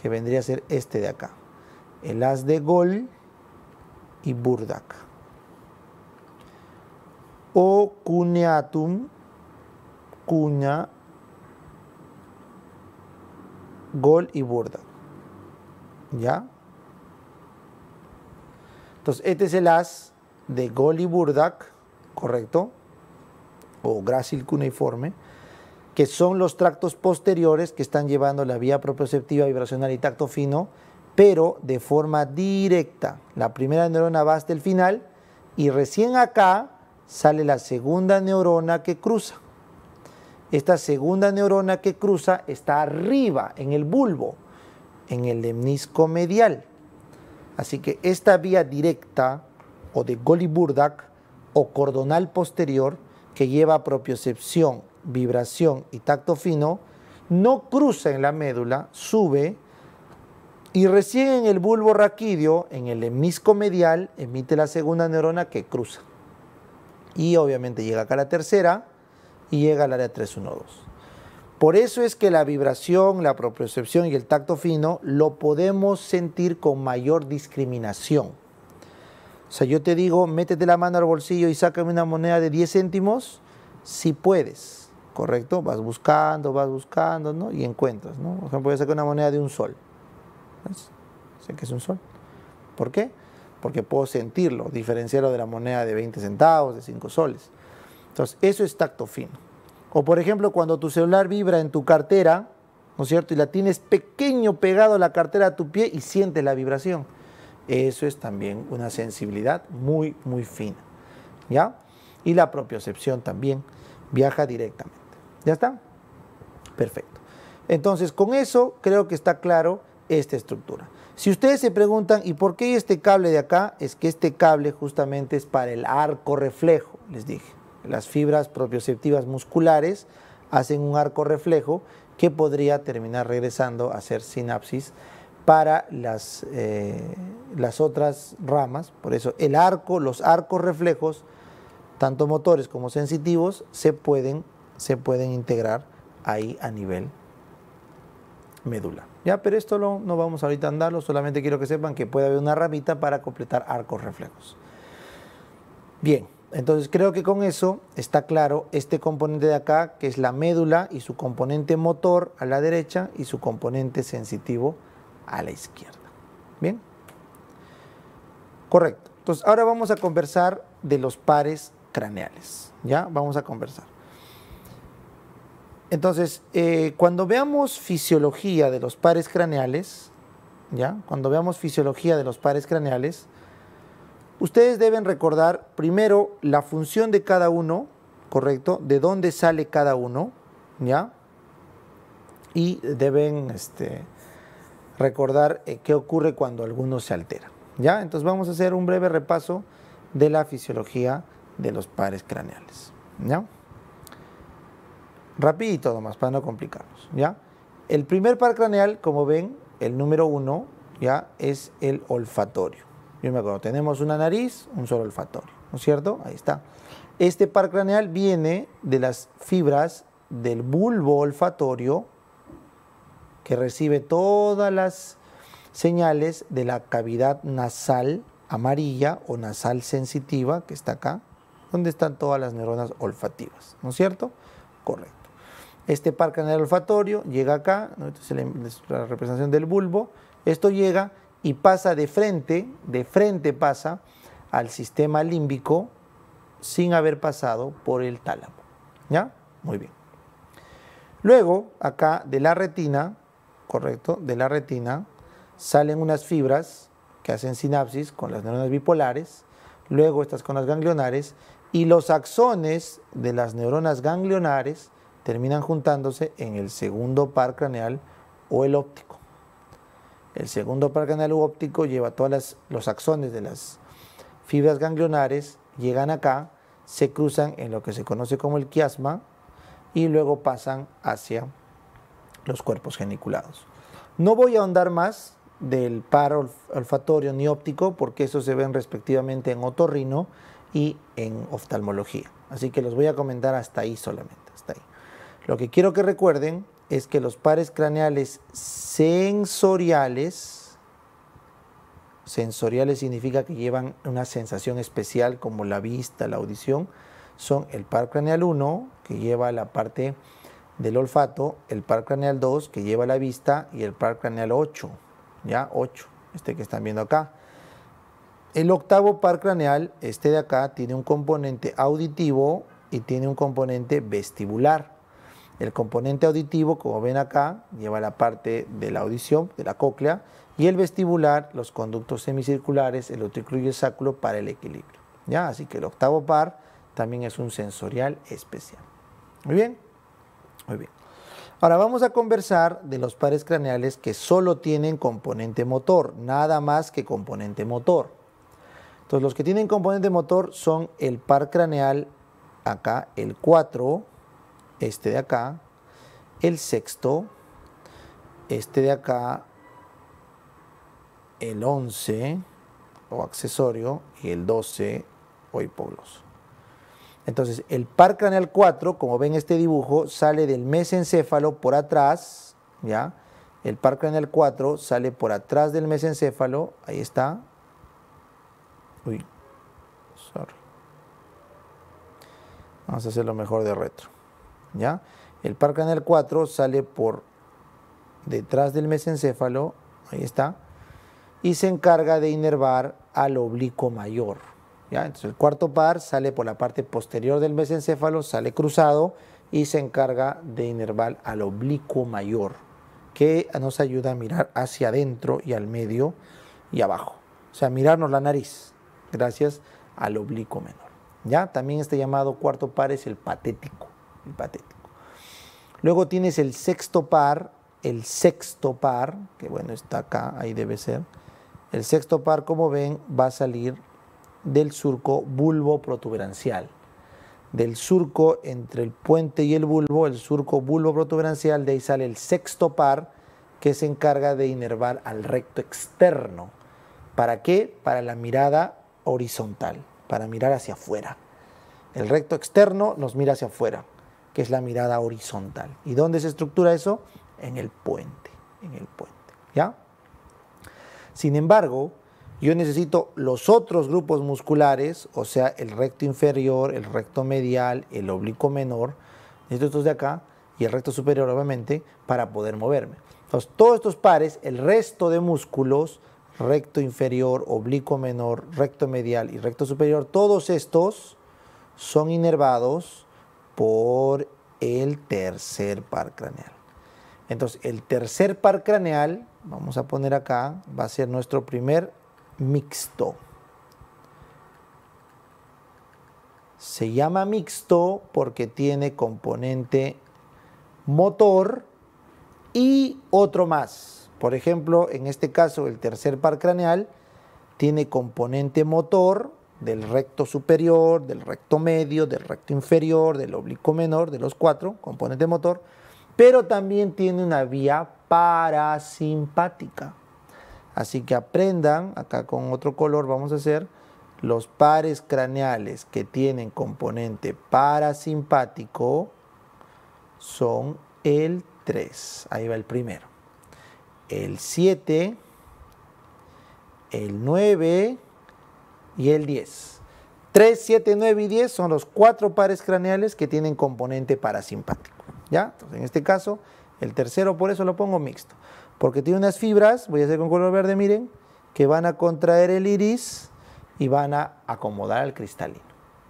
que vendría a ser este de acá. El haz de Gol y Burdak. O cuneatum, cuña gol y Burdak. ¿Ya? Entonces, este es el as de gol y burdak, ¿correcto? O grácil cuneiforme, que son los tractos posteriores que están llevando la vía propioceptiva, vibracional y tacto fino, pero de forma directa. La primera neurona va hasta el final y recién acá sale la segunda neurona que cruza. Esta segunda neurona que cruza está arriba, en el bulbo, en el lemnisco medial. Así que esta vía directa o de Goliburdak o cordonal posterior que lleva propiocepción, vibración y tacto fino, no cruza en la médula, sube y recién en el bulbo raquídeo, en el lemnisco medial, emite la segunda neurona que cruza. Y obviamente llega acá la tercera, y llega al área 312. Por eso es que la vibración, la propiocepción y el tacto fino lo podemos sentir con mayor discriminación. O sea, yo te digo, métete la mano al bolsillo y sácame una moneda de 10 céntimos, si puedes, ¿correcto? Vas buscando, vas buscando, ¿no? Y encuentras, ¿no? Por ejemplo, yo sacar una moneda de un sol. Sé que es un sol. ¿Por qué? Porque puedo sentirlo, diferenciarlo de la moneda de 20 centavos, de 5 soles. Entonces, eso es tacto fino. O por ejemplo, cuando tu celular vibra en tu cartera, ¿no es cierto? Y la tienes pequeño pegado a la cartera a tu pie y sientes la vibración. Eso es también una sensibilidad muy, muy fina. ¿Ya? Y la propiocepción también viaja directamente. ¿Ya está? Perfecto. Entonces, con eso creo que está claro esta estructura. Si ustedes se preguntan, ¿y por qué este cable de acá? Es que este cable justamente es para el arco reflejo, les dije las fibras propioceptivas musculares hacen un arco reflejo que podría terminar regresando a ser sinapsis para las, eh, las otras ramas. Por eso el arco, los arcos reflejos, tanto motores como sensitivos, se pueden, se pueden integrar ahí a nivel médula. Ya, pero esto no vamos ahorita a andarlo, solamente quiero que sepan que puede haber una ramita para completar arcos reflejos. Bien. Entonces creo que con eso está claro este componente de acá, que es la médula y su componente motor a la derecha y su componente sensitivo a la izquierda. ¿Bien? Correcto. Entonces ahora vamos a conversar de los pares craneales. ¿Ya? Vamos a conversar. Entonces, eh, cuando veamos fisiología de los pares craneales, ¿ya? Cuando veamos fisiología de los pares craneales, Ustedes deben recordar primero la función de cada uno, ¿correcto? De dónde sale cada uno, ¿ya? Y deben este, recordar eh, qué ocurre cuando alguno se altera, ¿ya? Entonces vamos a hacer un breve repaso de la fisiología de los pares craneales, ¿ya? Rapidito nomás, para no complicarnos, ¿ya? El primer par craneal, como ven, el número uno, ¿ya? Es el olfatorio. Yo me acuerdo, tenemos una nariz, un solo olfatorio, ¿no es cierto? Ahí está. Este par craneal viene de las fibras del bulbo olfatorio que recibe todas las señales de la cavidad nasal amarilla o nasal sensitiva que está acá, donde están todas las neuronas olfativas, ¿no es cierto? Correcto. Este par craneal olfatorio llega acá, ¿no? Entonces, la representación del bulbo, esto llega y pasa de frente, de frente pasa al sistema límbico sin haber pasado por el tálamo. ¿Ya? Muy bien. Luego, acá de la retina, correcto, de la retina, salen unas fibras que hacen sinapsis con las neuronas bipolares, luego estas con las ganglionares, y los axones de las neuronas ganglionares terminan juntándose en el segundo par craneal o el óptico. El segundo par óptico lleva todos los axones de las fibras ganglionares, llegan acá, se cruzan en lo que se conoce como el quiasma y luego pasan hacia los cuerpos geniculados. No voy a ahondar más del par olfatorio ni óptico porque eso se ven respectivamente en otorrino y en oftalmología. Así que los voy a comentar hasta ahí solamente, hasta ahí. Lo que quiero que recuerden es que los pares craneales sensoriales, sensoriales significa que llevan una sensación especial como la vista, la audición, son el par craneal 1, que lleva la parte del olfato, el par craneal 2, que lleva la vista, y el par craneal 8, ya 8, este que están viendo acá. El octavo par craneal, este de acá, tiene un componente auditivo y tiene un componente vestibular. El componente auditivo, como ven acá, lleva la parte de la audición, de la cóclea, y el vestibular, los conductos semicirculares, el utrículo y el sáculo para el equilibrio. ¿ya? Así que el octavo par también es un sensorial especial. Muy bien, muy bien. Ahora vamos a conversar de los pares craneales que solo tienen componente motor, nada más que componente motor. Entonces los que tienen componente motor son el par craneal, acá el 4, este de acá, el sexto, este de acá, el 11 o accesorio y el 12 o hipoglos. Entonces, el par craneal 4, como ven este dibujo, sale del mesencéfalo por atrás, ¿ya? El par craneal 4 sale por atrás del mesencéfalo, ahí está. Uy, sorry. Vamos a hacer lo mejor de retro. ¿ya? El par canal 4 sale por detrás del mesencéfalo, ahí está, y se encarga de inervar al oblicuo mayor. ¿ya? Entonces el cuarto par sale por la parte posterior del mesencéfalo, sale cruzado y se encarga de inervar al oblicuo mayor, que nos ayuda a mirar hacia adentro y al medio y abajo. O sea, mirarnos la nariz gracias al oblicuo menor. ¿ya? También este llamado cuarto par es el patético. Luego tienes el sexto par, el sexto par, que bueno, está acá, ahí debe ser. El sexto par, como ven, va a salir del surco bulbo protuberancial. Del surco entre el puente y el bulbo, el surco bulbo protuberancial, de ahí sale el sexto par que se encarga de inervar al recto externo. ¿Para qué? Para la mirada horizontal, para mirar hacia afuera. El recto externo nos mira hacia afuera que es la mirada horizontal. ¿Y dónde se estructura eso? En el puente, en el puente, ¿ya? Sin embargo, yo necesito los otros grupos musculares, o sea, el recto inferior, el recto medial, el oblicuo menor, necesito estos de acá y el recto superior obviamente para poder moverme. Entonces, todos estos pares, el resto de músculos, recto inferior, oblicuo menor, recto medial y recto superior, todos estos son inervados por el tercer par craneal. Entonces, el tercer par craneal, vamos a poner acá, va a ser nuestro primer mixto. Se llama mixto porque tiene componente motor y otro más. Por ejemplo, en este caso, el tercer par craneal tiene componente motor del recto superior, del recto medio, del recto inferior, del oblicuo menor, de los cuatro componentes motor, pero también tiene una vía parasimpática. Así que aprendan, acá con otro color vamos a hacer los pares craneales que tienen componente parasimpático son el 3. Ahí va el primero. El 7, el 9, y el 10. 3, 7, 9 y 10 son los cuatro pares craneales que tienen componente parasimpático. ¿Ya? Entonces, en este caso, el tercero por eso lo pongo mixto. Porque tiene unas fibras, voy a hacer con color verde, miren, que van a contraer el iris y van a acomodar al cristalino.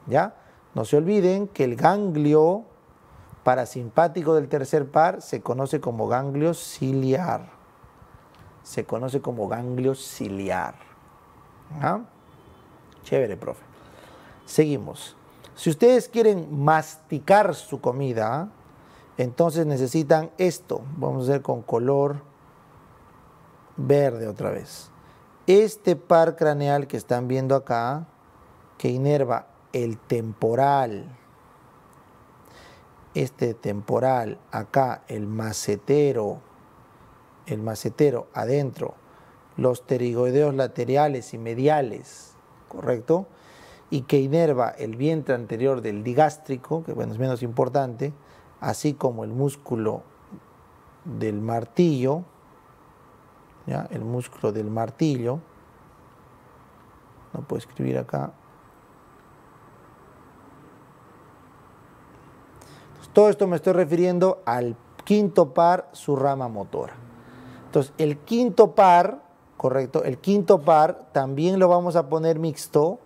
¿Ya? No se olviden que el ganglio parasimpático del tercer par se conoce como ganglio ciliar. Se conoce como ganglio ciliar. ¿Ya? Chévere, profe. Seguimos. Si ustedes quieren masticar su comida, entonces necesitan esto. Vamos a hacer con color verde otra vez. Este par craneal que están viendo acá, que inerva el temporal, este temporal, acá el macetero, el macetero adentro, los pterigoideos laterales y mediales, ¿correcto? Y que inerva el vientre anterior del digástrico, que bueno, es menos importante, así como el músculo del martillo, ¿ya? el músculo del martillo, no puedo escribir acá. todo esto me estoy refiriendo al quinto par, su rama motora. Entonces, el quinto par correcto. El quinto par también lo vamos a poner mixto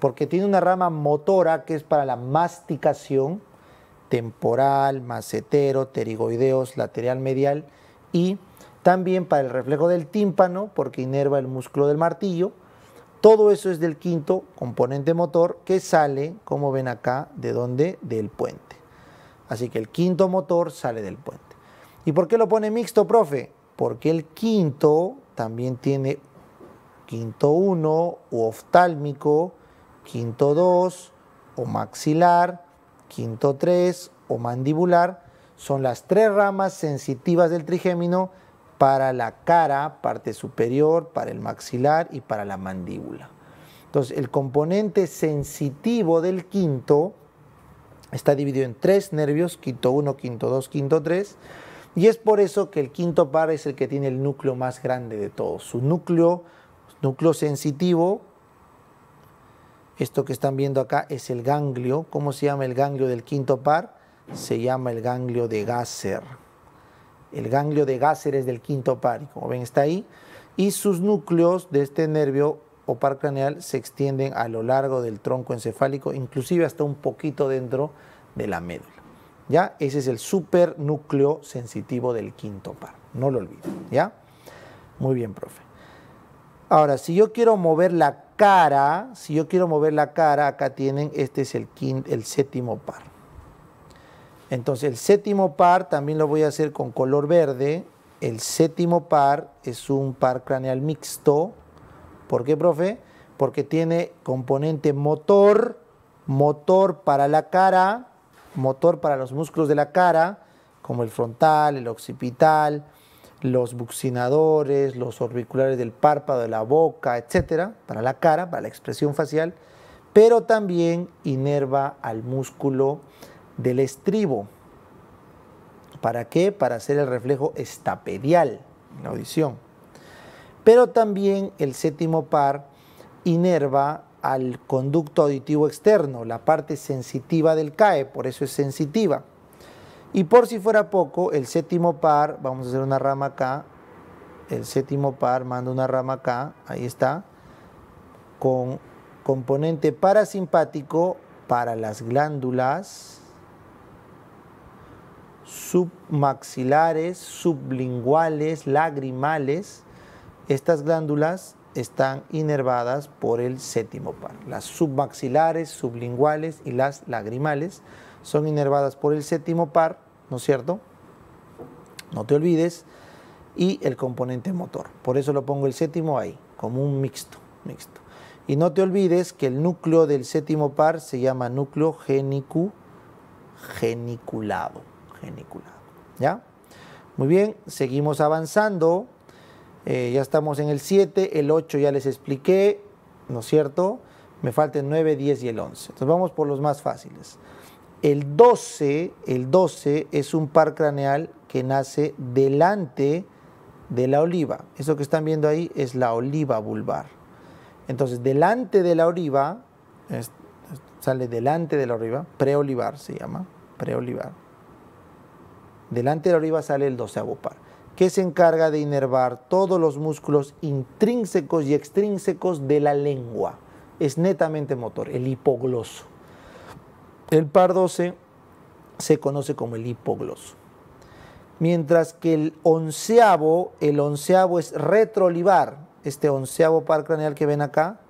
porque tiene una rama motora que es para la masticación temporal, macetero, pterigoideos, lateral medial y también para el reflejo del tímpano porque inerva el músculo del martillo. Todo eso es del quinto componente motor que sale, como ven acá, ¿de dónde? Del puente. Así que el quinto motor sale del puente. ¿Y por qué lo pone mixto, profe? Porque el quinto también tiene quinto 1 o oftálmico, quinto 2 o maxilar, quinto 3 o mandibular. Son las tres ramas sensitivas del trigémino para la cara, parte superior, para el maxilar y para la mandíbula. Entonces, el componente sensitivo del quinto está dividido en tres nervios, quinto 1, quinto 2, quinto 3 y es por eso que el quinto par es el que tiene el núcleo más grande de todos. Su núcleo, núcleo sensitivo, esto que están viendo acá es el ganglio. ¿Cómo se llama el ganglio del quinto par? Se llama el ganglio de Gasser. El ganglio de Gasser es del quinto par, y como ven está ahí. Y sus núcleos de este nervio o par craneal se extienden a lo largo del tronco encefálico, inclusive hasta un poquito dentro de la médula. ¿ya? Ese es el super núcleo sensitivo del quinto par, no lo olviden, ¿ya? Muy bien, profe. Ahora, si yo quiero mover la cara, si yo quiero mover la cara, acá tienen, este es el, el séptimo par. Entonces, el séptimo par también lo voy a hacer con color verde. El séptimo par es un par craneal mixto. ¿Por qué, profe? Porque tiene componente motor, motor para la cara, motor para los músculos de la cara, como el frontal, el occipital, los buccinadores, los orbiculares del párpado, de la boca, etcétera, para la cara, para la expresión facial, pero también inerva al músculo del estribo. ¿Para qué? Para hacer el reflejo estapedial la audición. Pero también el séptimo par inerva al conducto auditivo externo, la parte sensitiva del CAE, por eso es sensitiva. Y por si fuera poco, el séptimo par, vamos a hacer una rama acá, el séptimo par manda una rama acá, ahí está, con componente parasimpático para las glándulas submaxilares, sublinguales, lagrimales. Estas glándulas están inervadas por el séptimo par. Las submaxilares, sublinguales y las lagrimales son inervadas por el séptimo par, ¿no es cierto? No te olvides. Y el componente motor. Por eso lo pongo el séptimo ahí, como un mixto. mixto. Y no te olvides que el núcleo del séptimo par se llama núcleo geniculado. Geniculado. ¿Ya? Muy bien, seguimos avanzando. Eh, ya estamos en el 7, el 8 ya les expliqué, ¿no es cierto? Me falten 9, 10 y el 11. Entonces vamos por los más fáciles. El 12, el 12 es un par craneal que nace delante de la oliva. Eso que están viendo ahí es la oliva vulvar. Entonces, delante de la oliva, sale delante de la oliva, preolivar se llama, preolivar. Delante de la oliva sale el 12 par que se encarga de inervar todos los músculos intrínsecos y extrínsecos de la lengua. Es netamente motor, el hipogloso. El par 12 se conoce como el hipogloso. Mientras que el onceavo, el onceavo es retroolivar. Este onceavo par craneal que ven acá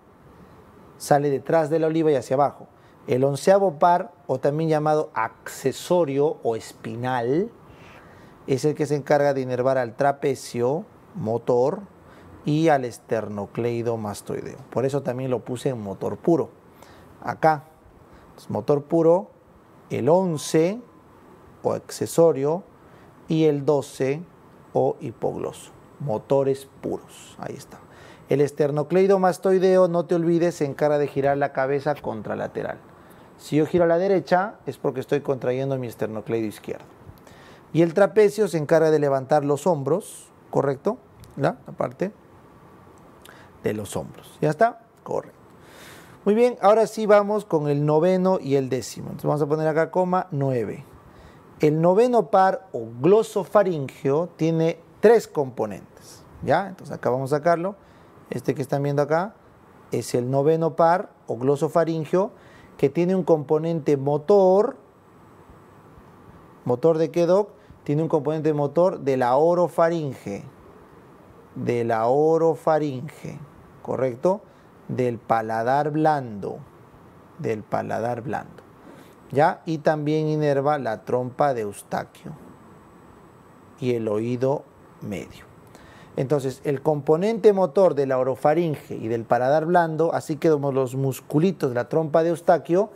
sale detrás de la oliva y hacia abajo. El onceavo par, o también llamado accesorio o espinal, es el que se encarga de inervar al trapecio motor y al esternocleido mastoideo. Por eso también lo puse en motor puro. Acá, motor puro, el 11 o accesorio y el 12 o hipogloso. Motores puros, ahí está. El mastoideo, no te olvides, se encarga de girar la cabeza contralateral. Si yo giro a la derecha es porque estoy contrayendo mi esternocleido izquierdo. Y el trapecio se encarga de levantar los hombros, ¿correcto? ¿La? parte de los hombros. ¿Ya está? Correcto. Muy bien, ahora sí vamos con el noveno y el décimo. Entonces vamos a poner acá coma 9. El noveno par o glosofaringio tiene tres componentes. ¿Ya? Entonces acá vamos a sacarlo. Este que están viendo acá es el noveno par o glosofaringio que tiene un componente motor. ¿Motor de qué, tiene un componente motor de la orofaringe, de la orofaringe, ¿correcto? Del paladar blando, del paladar blando. ¿Ya? Y también inerva la trompa de Eustaquio y el oído medio. Entonces, el componente motor de la orofaringe y del paladar blando, así que los musculitos de la trompa de Eustaquio,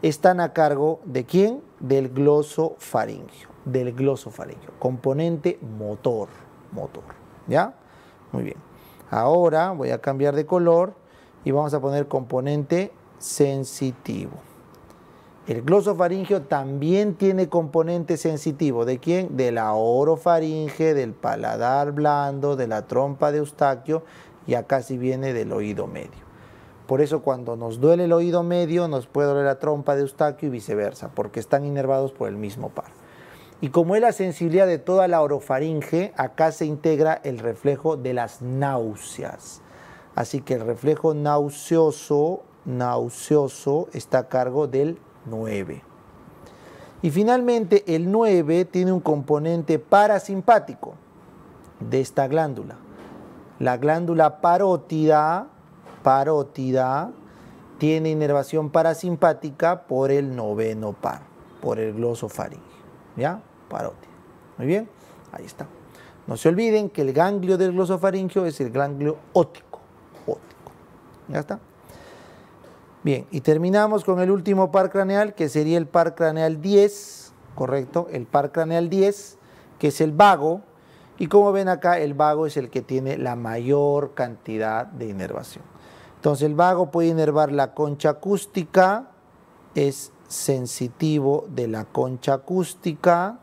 están a cargo de quién? Del glosofaringio del glosofaringeo, componente motor, motor, ¿ya? Muy bien. Ahora voy a cambiar de color y vamos a poner componente sensitivo. El glosofaringeo también tiene componente sensitivo. ¿De quién? De la orofaringe, del paladar blando, de la trompa de Eustaquio y acá sí viene del oído medio. Por eso cuando nos duele el oído medio nos puede doler la trompa de Eustaquio y viceversa, porque están inervados por el mismo par. Y como es la sensibilidad de toda la orofaringe, acá se integra el reflejo de las náuseas. Así que el reflejo nauseoso, nauseoso está a cargo del 9. Y finalmente el 9 tiene un componente parasimpático de esta glándula. La glándula parótida, parótida tiene inervación parasimpática por el noveno par, por el glosofaringe. ¿Ya? parótida. Muy bien, ahí está. No se olviden que el ganglio del glosofaringio es el ganglio ótico. ótico. ¿Ya está? Bien, y terminamos con el último par craneal, que sería el par craneal 10, ¿correcto? El par craneal 10, que es el vago. Y como ven acá, el vago es el que tiene la mayor cantidad de inervación. Entonces, el vago puede inervar la concha acústica, es sensitivo de la concha acústica,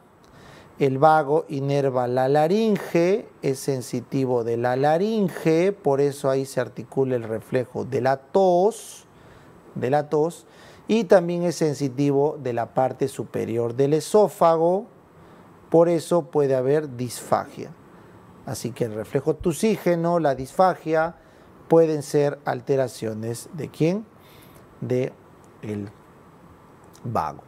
el vago inerva la laringe, es sensitivo de la laringe, por eso ahí se articula el reflejo de la tos, de la tos, y también es sensitivo de la parte superior del esófago, por eso puede haber disfagia. Así que el reflejo tusígeno, la disfagia, pueden ser alteraciones de quién? De el vago,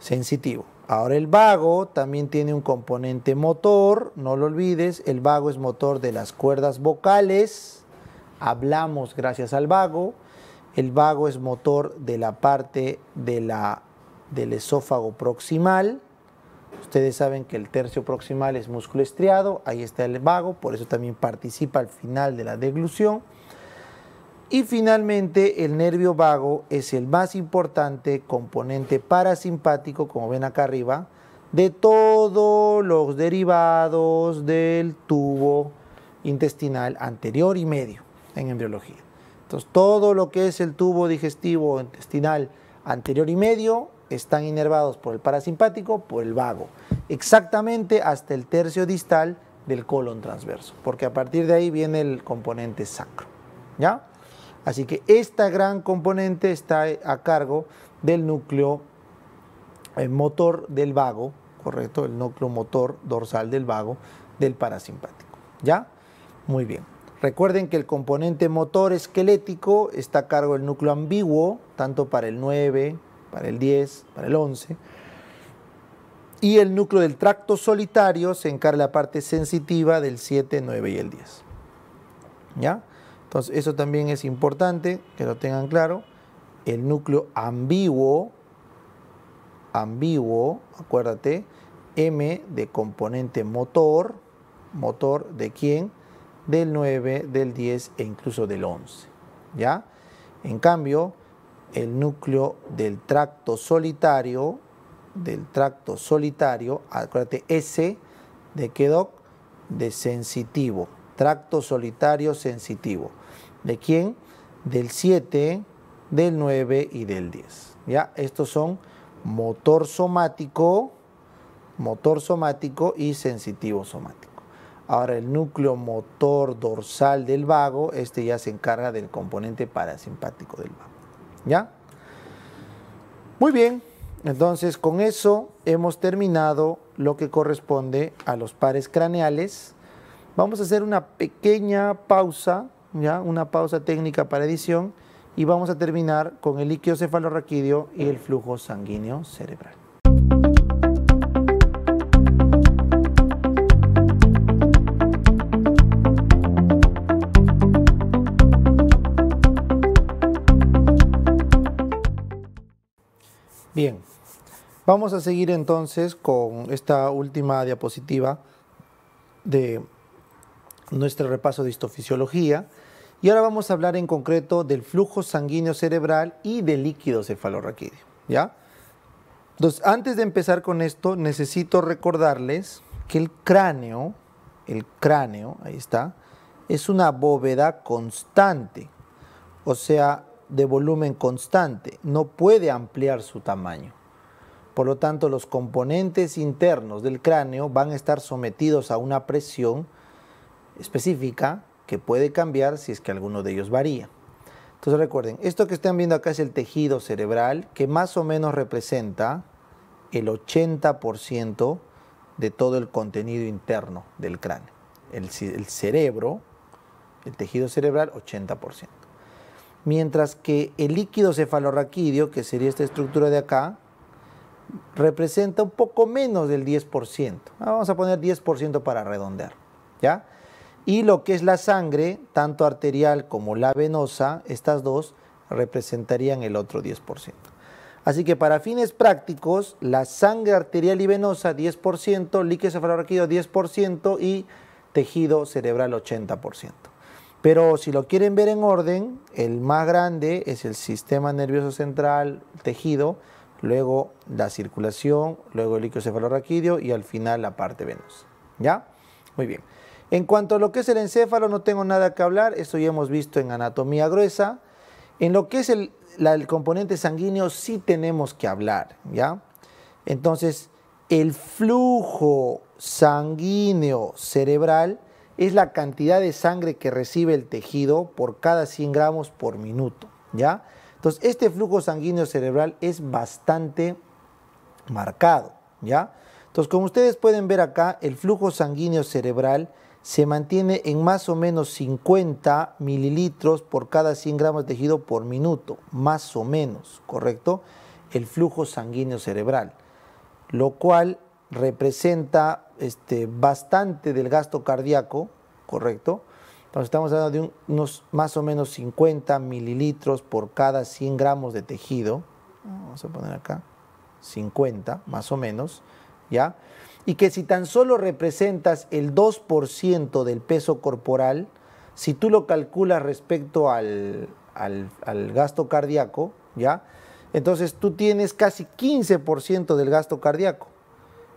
sensitivo. Ahora el vago también tiene un componente motor, no lo olvides, el vago es motor de las cuerdas vocales, hablamos gracias al vago, el vago es motor de la parte del esófago proximal, ustedes saben que el tercio proximal es músculo estriado, ahí está el vago, por eso también participa al final de la deglución, y finalmente, el nervio vago es el más importante componente parasimpático, como ven acá arriba, de todos los derivados del tubo intestinal anterior y medio en embriología. Entonces, todo lo que es el tubo digestivo intestinal anterior y medio están inervados por el parasimpático, por el vago, exactamente hasta el tercio distal del colon transverso, porque a partir de ahí viene el componente sacro. ¿Ya? Así que esta gran componente está a cargo del núcleo el eh, motor del vago, correcto, el núcleo motor dorsal del vago del parasimpático. ¿Ya? Muy bien. Recuerden que el componente motor esquelético está a cargo del núcleo ambiguo, tanto para el 9, para el 10, para el 11. Y el núcleo del tracto solitario se encarga la parte sensitiva del 7, 9 y el 10. ¿Ya? Entonces, eso también es importante que lo tengan claro. El núcleo ambiguo, ambiguo, acuérdate, M de componente motor, motor de quién? Del 9, del 10 e incluso del 11. ¿Ya? En cambio, el núcleo del tracto solitario, del tracto solitario, acuérdate, S de DOC, de sensitivo, tracto solitario sensitivo. ¿De quién? Del 7, del 9 y del 10. ¿Ya? Estos son motor somático, motor somático y sensitivo somático. Ahora el núcleo motor dorsal del vago, este ya se encarga del componente parasimpático del vago. ¿Ya? Muy bien, entonces con eso hemos terminado lo que corresponde a los pares craneales. Vamos a hacer una pequeña pausa ya una pausa técnica para edición y vamos a terminar con el líquido cefalorraquídeo y el flujo sanguíneo cerebral. Bien, vamos a seguir entonces con esta última diapositiva de nuestro repaso de histofisiología. Y ahora vamos a hablar en concreto del flujo sanguíneo cerebral y del líquido cefalorraquídeo, ¿ya? Entonces, antes de empezar con esto, necesito recordarles que el cráneo, el cráneo, ahí está, es una bóveda constante, o sea, de volumen constante, no puede ampliar su tamaño. Por lo tanto, los componentes internos del cráneo van a estar sometidos a una presión específica que puede cambiar si es que alguno de ellos varía. Entonces recuerden, esto que están viendo acá es el tejido cerebral que más o menos representa el 80% de todo el contenido interno del cráneo. El, cerebro, el tejido cerebral, 80%. Mientras que el líquido cefalorraquídeo, que sería esta estructura de acá, representa un poco menos del 10%. Ah, vamos a poner 10% para redondear. ¿Ya? Y lo que es la sangre, tanto arterial como la venosa, estas dos representarían el otro 10%. Así que para fines prácticos, la sangre arterial y venosa 10%, líquido cefalorraquídeo 10% y tejido cerebral 80%. Pero si lo quieren ver en orden, el más grande es el sistema nervioso central, tejido, luego la circulación, luego el líquido cefalorraquídeo y al final la parte venosa. ¿Ya? Muy bien. En cuanto a lo que es el encéfalo, no tengo nada que hablar, Eso ya hemos visto en anatomía gruesa. En lo que es el, el componente sanguíneo, sí tenemos que hablar, ¿ya? Entonces, el flujo sanguíneo cerebral es la cantidad de sangre que recibe el tejido por cada 100 gramos por minuto, ¿ya? Entonces, este flujo sanguíneo cerebral es bastante marcado, ¿ya? Entonces, como ustedes pueden ver acá, el flujo sanguíneo cerebral se mantiene en más o menos 50 mililitros por cada 100 gramos de tejido por minuto, más o menos, ¿correcto? El flujo sanguíneo cerebral, lo cual representa este, bastante del gasto cardíaco, ¿correcto? Entonces estamos hablando de unos más o menos 50 mililitros por cada 100 gramos de tejido, vamos a poner acá, 50 más o menos, ¿ya? y que si tan solo representas el 2% del peso corporal, si tú lo calculas respecto al, gasto cardíaco, ¿ya? Entonces tú tienes casi 15% del gasto cardíaco.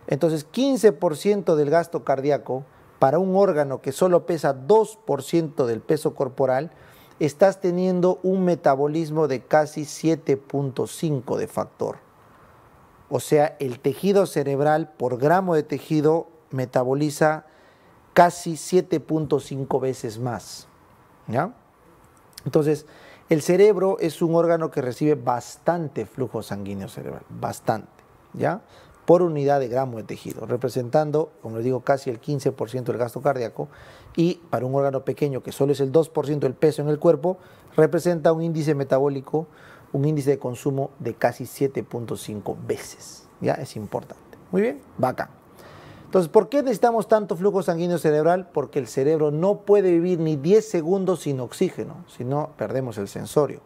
Entonces 15% del gasto cardíaco para un órgano que solo pesa 2% del peso corporal, estás teniendo un metabolismo de casi 7.5 de factor. O sea, el tejido cerebral por gramo de tejido metaboliza casi 7.5 veces más. ¿ya? Entonces, el cerebro es un órgano que recibe bastante flujo sanguíneo cerebral, bastante, ¿ya? Por unidad de gramo de tejido, representando, como les digo, casi el 15% del gasto cardíaco y para un órgano pequeño que solo es el 2% del peso en el cuerpo, representa un índice metabólico un índice de consumo de casi 7.5 veces. Ya es importante. Muy bien, vaca Entonces, ¿por qué necesitamos tanto flujo sanguíneo cerebral? Porque el cerebro no puede vivir ni 10 segundos sin oxígeno, si no perdemos el sensorio.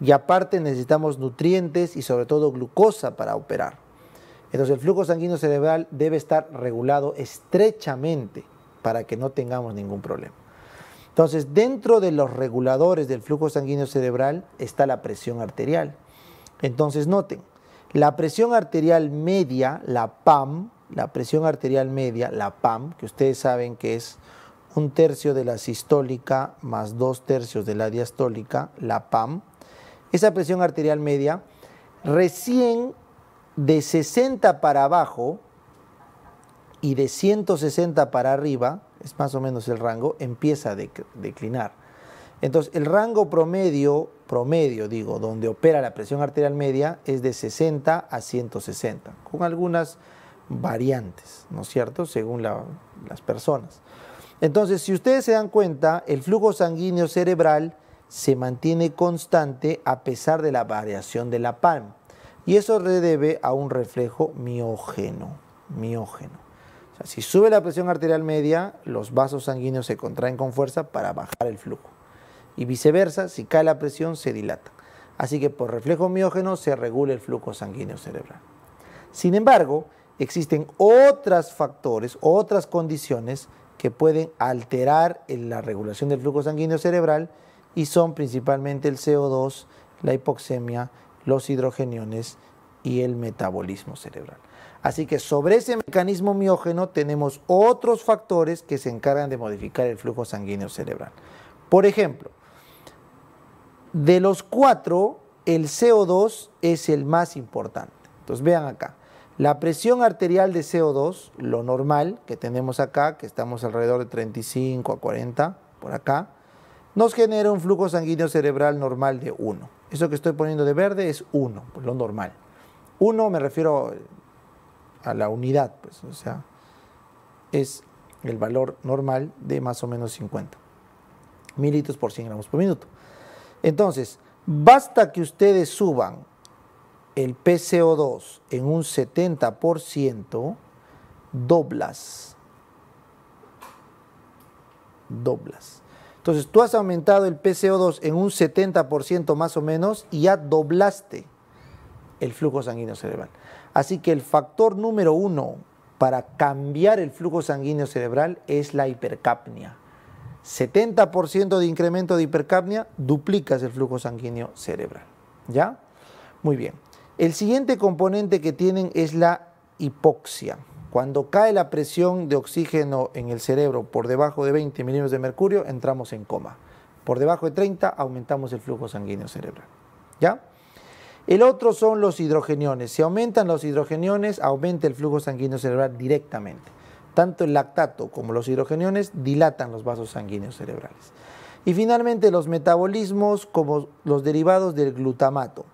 Y aparte necesitamos nutrientes y sobre todo glucosa para operar. Entonces, el flujo sanguíneo cerebral debe estar regulado estrechamente para que no tengamos ningún problema. Entonces, dentro de los reguladores del flujo sanguíneo cerebral está la presión arterial. Entonces, noten, la presión arterial media, la PAM, la presión arterial media, la PAM, que ustedes saben que es un tercio de la sistólica más dos tercios de la diastólica, la PAM, esa presión arterial media, recién de 60 para abajo y de 160 para arriba, es más o menos el rango, empieza a declinar. Entonces, el rango promedio, promedio digo, donde opera la presión arterial media es de 60 a 160, con algunas variantes, ¿no es cierto?, según las personas. Entonces, si ustedes se dan cuenta, el flujo sanguíneo cerebral se mantiene constante a pesar de la variación de la palma, Y eso se debe a un reflejo miógeno, miógeno si sube la presión arterial media, los vasos sanguíneos se contraen con fuerza para bajar el flujo. Y viceversa, si cae la presión, se dilata. Así que por reflejo miógeno se regula el flujo sanguíneo cerebral. Sin embargo, existen otros factores, otras condiciones que pueden alterar la regulación del flujo sanguíneo cerebral y son principalmente el CO2, la hipoxemia, los hidrogeniones y el metabolismo cerebral. Así que sobre ese mecanismo miógeno tenemos otros factores que se encargan de modificar el flujo sanguíneo cerebral. Por ejemplo, de los cuatro, el CO2 es el más importante. Entonces vean acá, la presión arterial de CO2, lo normal que tenemos acá, que estamos alrededor de 35 a 40 por acá, nos genera un flujo sanguíneo cerebral normal de 1. Eso que estoy poniendo de verde es 1, lo normal. 1 me refiero a la unidad, pues, o sea, es el valor normal de más o menos 50 mililitros por 100 gramos por minuto. Entonces, basta que ustedes suban el PCO2 en un 70%, doblas. Doblas. Entonces, tú has aumentado el PCO2 en un 70% más o menos y ya doblaste el flujo sanguíneo cerebral. Así que el factor número uno para cambiar el flujo sanguíneo cerebral es la hipercapnia. 70% de incremento de hipercapnia, duplicas el flujo sanguíneo cerebral. ¿Ya? Muy bien. El siguiente componente que tienen es la hipoxia. Cuando cae la presión de oxígeno en el cerebro por debajo de 20 milímetros de mercurio, entramos en coma. Por debajo de 30, aumentamos el flujo sanguíneo cerebral. ¿Ya? El otro son los hidrogeniones. Si aumentan los hidrogeniones, aumenta el flujo sanguíneo cerebral directamente. Tanto el lactato como los hidrogeniones dilatan los vasos sanguíneos cerebrales. Y finalmente los metabolismos como los derivados del glutamato.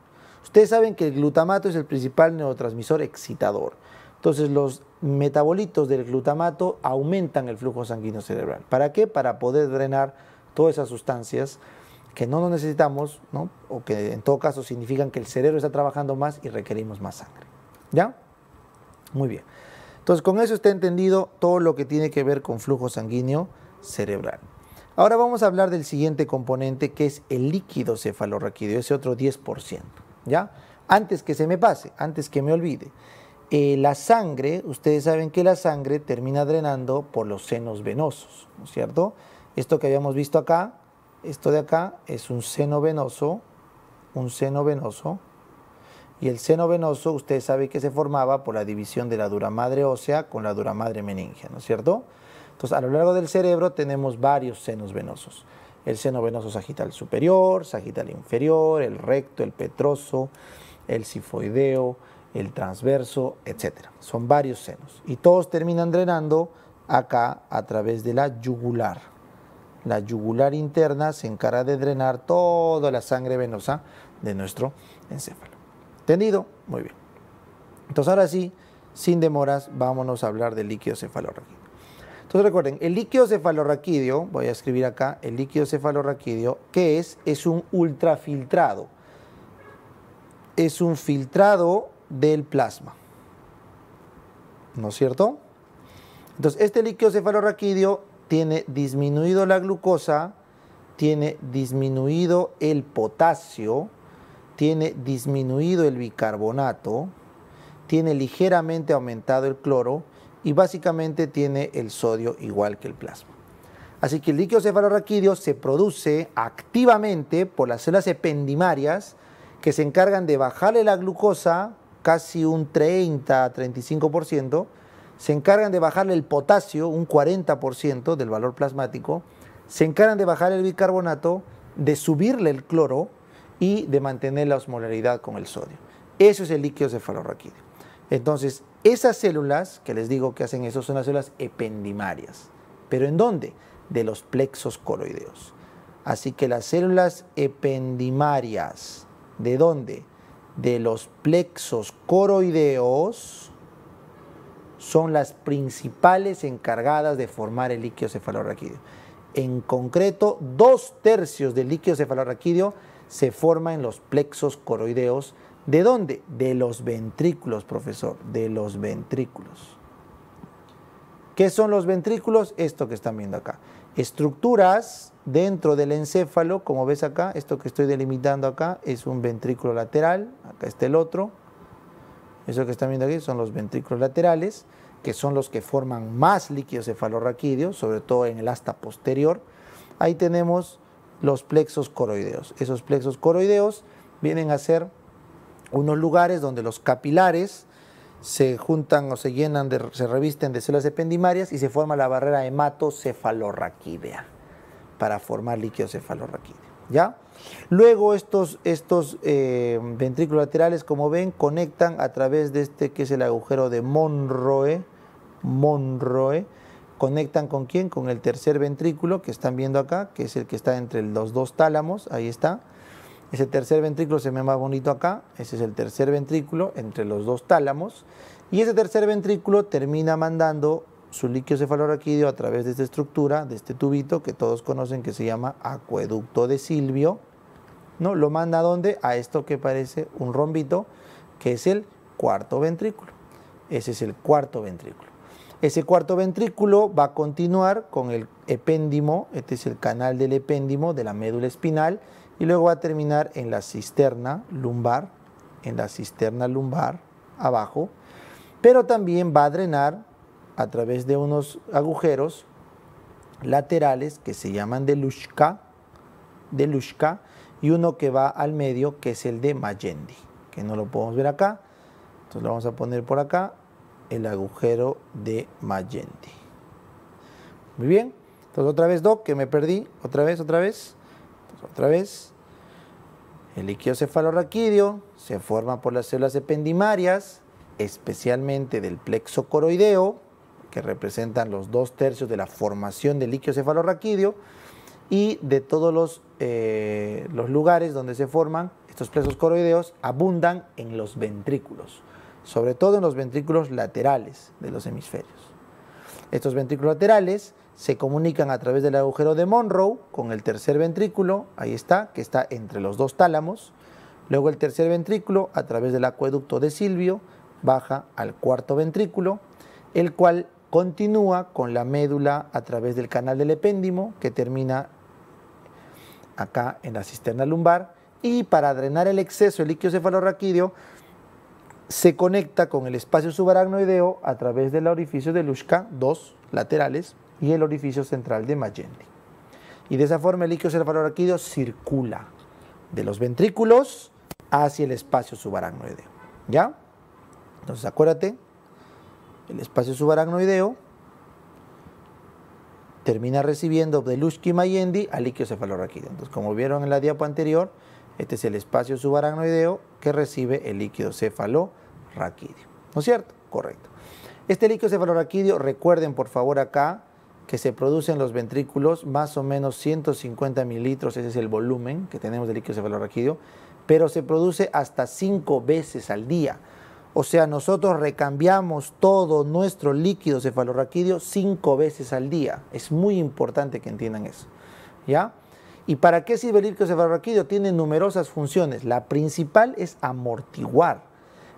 Ustedes saben que el glutamato es el principal neurotransmisor excitador. Entonces los metabolitos del glutamato aumentan el flujo sanguíneo cerebral. ¿Para qué? Para poder drenar todas esas sustancias que no nos necesitamos, ¿no? o que en todo caso significan que el cerebro está trabajando más y requerimos más sangre. ¿Ya? Muy bien. Entonces, con eso está entendido todo lo que tiene que ver con flujo sanguíneo cerebral. Ahora vamos a hablar del siguiente componente que es el líquido cefalorraquídeo, ese otro 10%. ¿Ya? Antes que se me pase, antes que me olvide. Eh, la sangre, ustedes saben que la sangre termina drenando por los senos venosos, ¿no es cierto? Esto que habíamos visto acá, esto de acá es un seno venoso, un seno venoso, y el seno venoso, usted sabe que se formaba por la división de la dura madre ósea con la dura madre meningea, ¿no es cierto? Entonces, a lo largo del cerebro tenemos varios senos venosos. El seno venoso sagital superior, sagital inferior, el recto, el petroso, el sifoideo, el transverso, etc. Son varios senos. Y todos terminan drenando acá a través de la yugular la yugular interna se encarga de drenar toda la sangre venosa de nuestro encéfalo. ¿Entendido? Muy bien. Entonces ahora sí, sin demoras, vámonos a hablar del líquido cefalorraquídeo. Entonces recuerden, el líquido cefalorraquídeo, voy a escribir acá, el líquido cefalorraquídeo, ¿qué es? Es un ultrafiltrado. Es un filtrado del plasma. ¿No es cierto? Entonces, este líquido cefalorraquídeo tiene disminuido la glucosa, tiene disminuido el potasio, tiene disminuido el bicarbonato, tiene ligeramente aumentado el cloro y básicamente tiene el sodio igual que el plasma. Así que el líquido cefalorraquídeo se produce activamente por las células ependimarias que se encargan de bajarle la glucosa casi un 30-35%, a se encargan de bajarle el potasio un 40% del valor plasmático, se encargan de bajar el bicarbonato, de subirle el cloro y de mantener la osmolaridad con el sodio. Eso es el líquido cefalorraquídeo. Entonces, esas células que les digo que hacen eso son las células ependimarias. ¿Pero en dónde? De los plexos coroideos. Así que las células ependimarias, ¿de dónde? De los plexos coroideos son las principales encargadas de formar el líquido cefalorraquídeo. En concreto, dos tercios del líquido cefalorraquídeo se forma en los plexos coroideos. ¿De dónde? De los ventrículos, profesor, de los ventrículos. ¿Qué son los ventrículos? Esto que están viendo acá. Estructuras dentro del encéfalo, como ves acá, esto que estoy delimitando acá es un ventrículo lateral, acá está el otro eso que están viendo aquí son los ventrículos laterales, que son los que forman más líquido cefalorraquídeo, sobre todo en el asta posterior. Ahí tenemos los plexos coroideos. Esos plexos coroideos vienen a ser unos lugares donde los capilares se juntan o se llenan, se revisten de células ependimarias y se forma la barrera hematocefalorraquídea para formar líquido cefalorraquídeo. ¿Ya? Luego estos, eh, ventrículos laterales, como ven, conectan a través de este que es el agujero de Monroe, Monroe, conectan con quién? Con el tercer ventrículo que están viendo acá, que es el que está entre los dos tálamos, ahí está. Ese tercer ventrículo se ve más bonito acá, ese es el tercer ventrículo entre los dos tálamos. Y ese tercer ventrículo termina mandando su líquido cefalorraquídeo a través de esta estructura, de este tubito que todos conocen que se llama acueducto de Silvio, ¿no? Lo manda a dónde? A esto que parece un rombito, que es el cuarto ventrículo. Ese es el cuarto ventrículo. Ese cuarto ventrículo va a continuar con el epéndimo, este es el canal del epéndimo de la médula espinal, y luego va a terminar en la cisterna lumbar, en la cisterna lumbar abajo, pero también va a drenar a través de unos agujeros laterales que se llaman de Lushka, de Lushka y uno que va al medio, que es el de Magendi, que no lo podemos ver acá. Entonces lo vamos a poner por acá, el agujero de Magendi. Muy bien. Entonces otra vez, Doc, que me perdí. Otra vez, otra vez. otra vez. El líquido cefalorraquídeo se forma por las células ependimarias, especialmente del plexo coroideo, que representan los dos tercios de la formación del líquido cefalorraquídeo y de todos eh, los, lugares donde se forman estos presos coroideos abundan en los ventrículos, sobre todo en los ventrículos laterales de los hemisferios. Estos ventrículos laterales se comunican a través del agujero de Monroe con el tercer ventrículo, ahí está, que está entre los dos tálamos. Luego el tercer ventrículo a través del acueducto de Silvio baja al cuarto ventrículo, el cual continúa con la médula a través del canal del epéndimo que termina acá en la cisterna lumbar y para drenar el exceso de líquido cefalorraquídeo se conecta con el espacio subaracnoideo a través del orificio de Lushka, dos laterales, y el orificio central de Magendie Y de esa forma el líquido cefalorraquídeo circula de los ventrículos hacia el espacio subaracnoideo. ¿Ya? Entonces acuérdate, el espacio subaracnoideo termina recibiendo de Lushki Mayendi al líquido cefalorraquídeo. Entonces, como vieron en la diapo anterior, este es el espacio subaracnoideo que recibe el líquido cefalorraquídeo. ¿No es cierto? Correcto. Este líquido cefalorraquídeo, recuerden por favor acá, que se produce en los ventrículos más o menos 150 mililitros, ese es el volumen que tenemos de líquido cefalorraquídeo, pero se produce hasta 5 veces al día. O sea, nosotros recambiamos todo nuestro líquido cefalorraquídeo cinco veces al día. Es muy importante que entiendan eso. ¿Ya? ¿Y para qué sirve el líquido cefalorraquídeo? Tiene numerosas funciones. La principal es amortiguar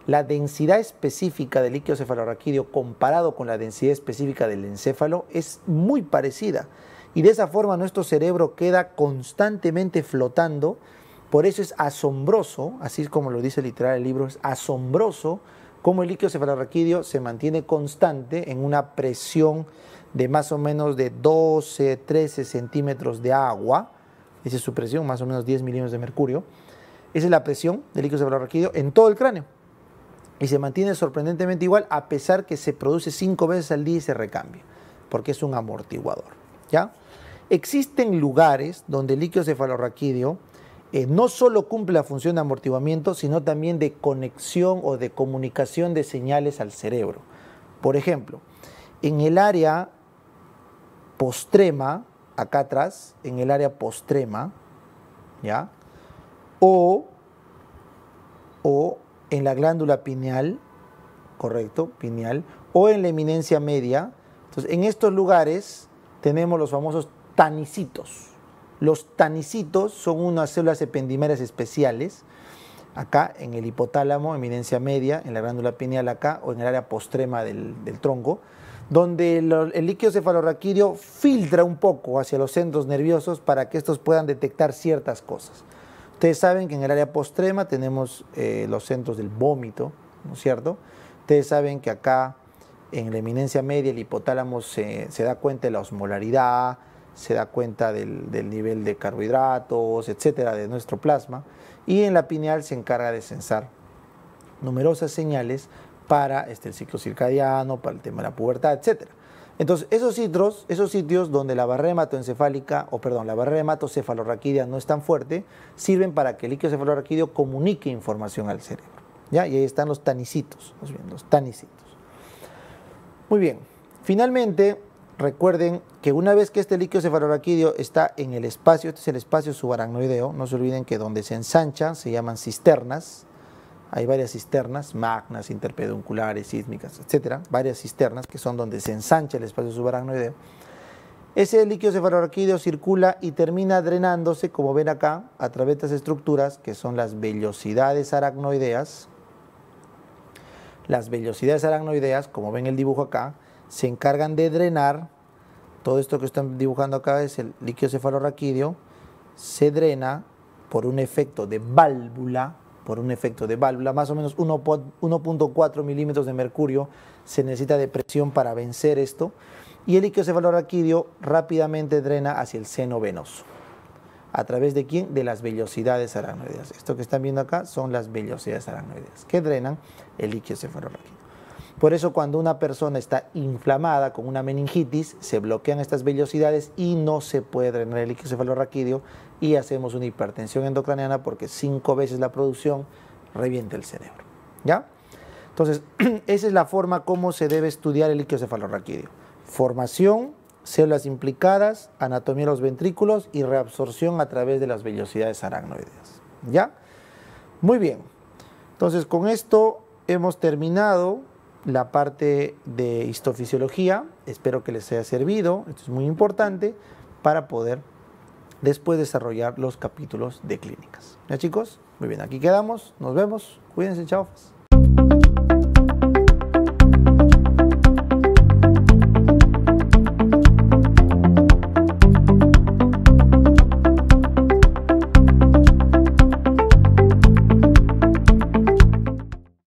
la densidad específica del líquido cefalorraquídeo comparado con la densidad específica del encéfalo es muy parecida. Y de esa forma nuestro cerebro queda constantemente flotando por eso es asombroso, así es como lo dice literal el libro, es asombroso cómo el líquido cefalorraquídeo se mantiene constante en una presión de más o menos de 12, 13 centímetros de agua. Esa es su presión, más o menos 10 milímetros de mercurio. Esa es la presión del líquido cefalorraquídeo en todo el cráneo. Y se mantiene sorprendentemente igual a pesar que se produce cinco veces al día y se recambia, porque es un amortiguador. ¿ya? Existen lugares donde el líquido cefalorraquídeo eh, no solo cumple la función de amortiguamiento, sino también de conexión o de comunicación de señales al cerebro. Por ejemplo, en el área postrema, acá atrás, en el área postrema, ¿ya? O, o en la glándula pineal, correcto, pineal, o en la eminencia media. Entonces, en estos lugares tenemos los famosos tanicitos. Los tanicitos son unas células ependimeras especiales, acá en el hipotálamo, eminencia media, en la glándula pineal acá o en el área postrema del, tronco, donde el, líquido cefalorraquídeo filtra un poco hacia los centros nerviosos para que estos puedan detectar ciertas cosas. Ustedes saben que en el área postrema tenemos eh, los centros del vómito, ¿no es cierto? Ustedes saben que acá en la eminencia media el hipotálamo se da cuenta de la osmolaridad, se da cuenta del, nivel de carbohidratos, etcétera, de nuestro plasma, y en la pineal se encarga de censar numerosas señales para este, el ciclo circadiano, para el tema de la pubertad, etcétera. Entonces, esos sitios, esos sitios donde la barrera hematoencefálica, o perdón, la barrera hematocefalorraquídea no es tan fuerte, sirven para que el líquido cefalorraquídeo comunique información al cerebro. ¿ya? Y ahí están los tanicitos, los tanicitos. Muy bien, finalmente, recuerden que una vez que este líquido cefalorraquídeo está en el espacio, este es el espacio subaracnoideo, no se olviden que donde se ensancha se llaman cisternas, hay varias cisternas, magnas, interpedunculares, sísmicas, etcétera, varias cisternas que son donde se ensancha el espacio subaracnoideo. Ese líquido cefalorraquídeo circula y termina drenándose, como ven acá, a través de estas estructuras que son las vellosidades aracnoideas. Las vellosidades aracnoideas, como ven el dibujo acá, se encargan de drenar, todo esto que están dibujando acá es el líquido cefalorraquídeo, se drena por un efecto de válvula, por un efecto de válvula, más o menos 1.4 milímetros de mercurio se necesita de presión para vencer esto, y el líquido cefalorraquídeo rápidamente drena hacia el seno venoso. ¿A través de quién? De las vellosidades aranoideas. Esto que están viendo acá son las vellosidades aracnoideas que drenan el líquido cefalorraquídeo. Por eso cuando una persona está inflamada con una meningitis, se bloquean estas vellosidades y no se puede drenar el líquido cefalorraquídeo y hacemos una hipertensión endocraniana porque cinco veces la producción revienta el cerebro. ¿Ya? Entonces, esa es la forma como se debe estudiar el líquido cefalorraquídeo. Formación, células implicadas, anatomía de los ventrículos y reabsorción a través de las vellosidades aracnoideas. ¿Ya? Muy bien. Entonces, con esto hemos terminado la parte de histofisiología. Espero que les haya servido, esto es muy importante para poder después desarrollar los capítulos de clínicas. ¿Ya chicos? Muy bien, aquí quedamos, nos vemos, cuídense, chao.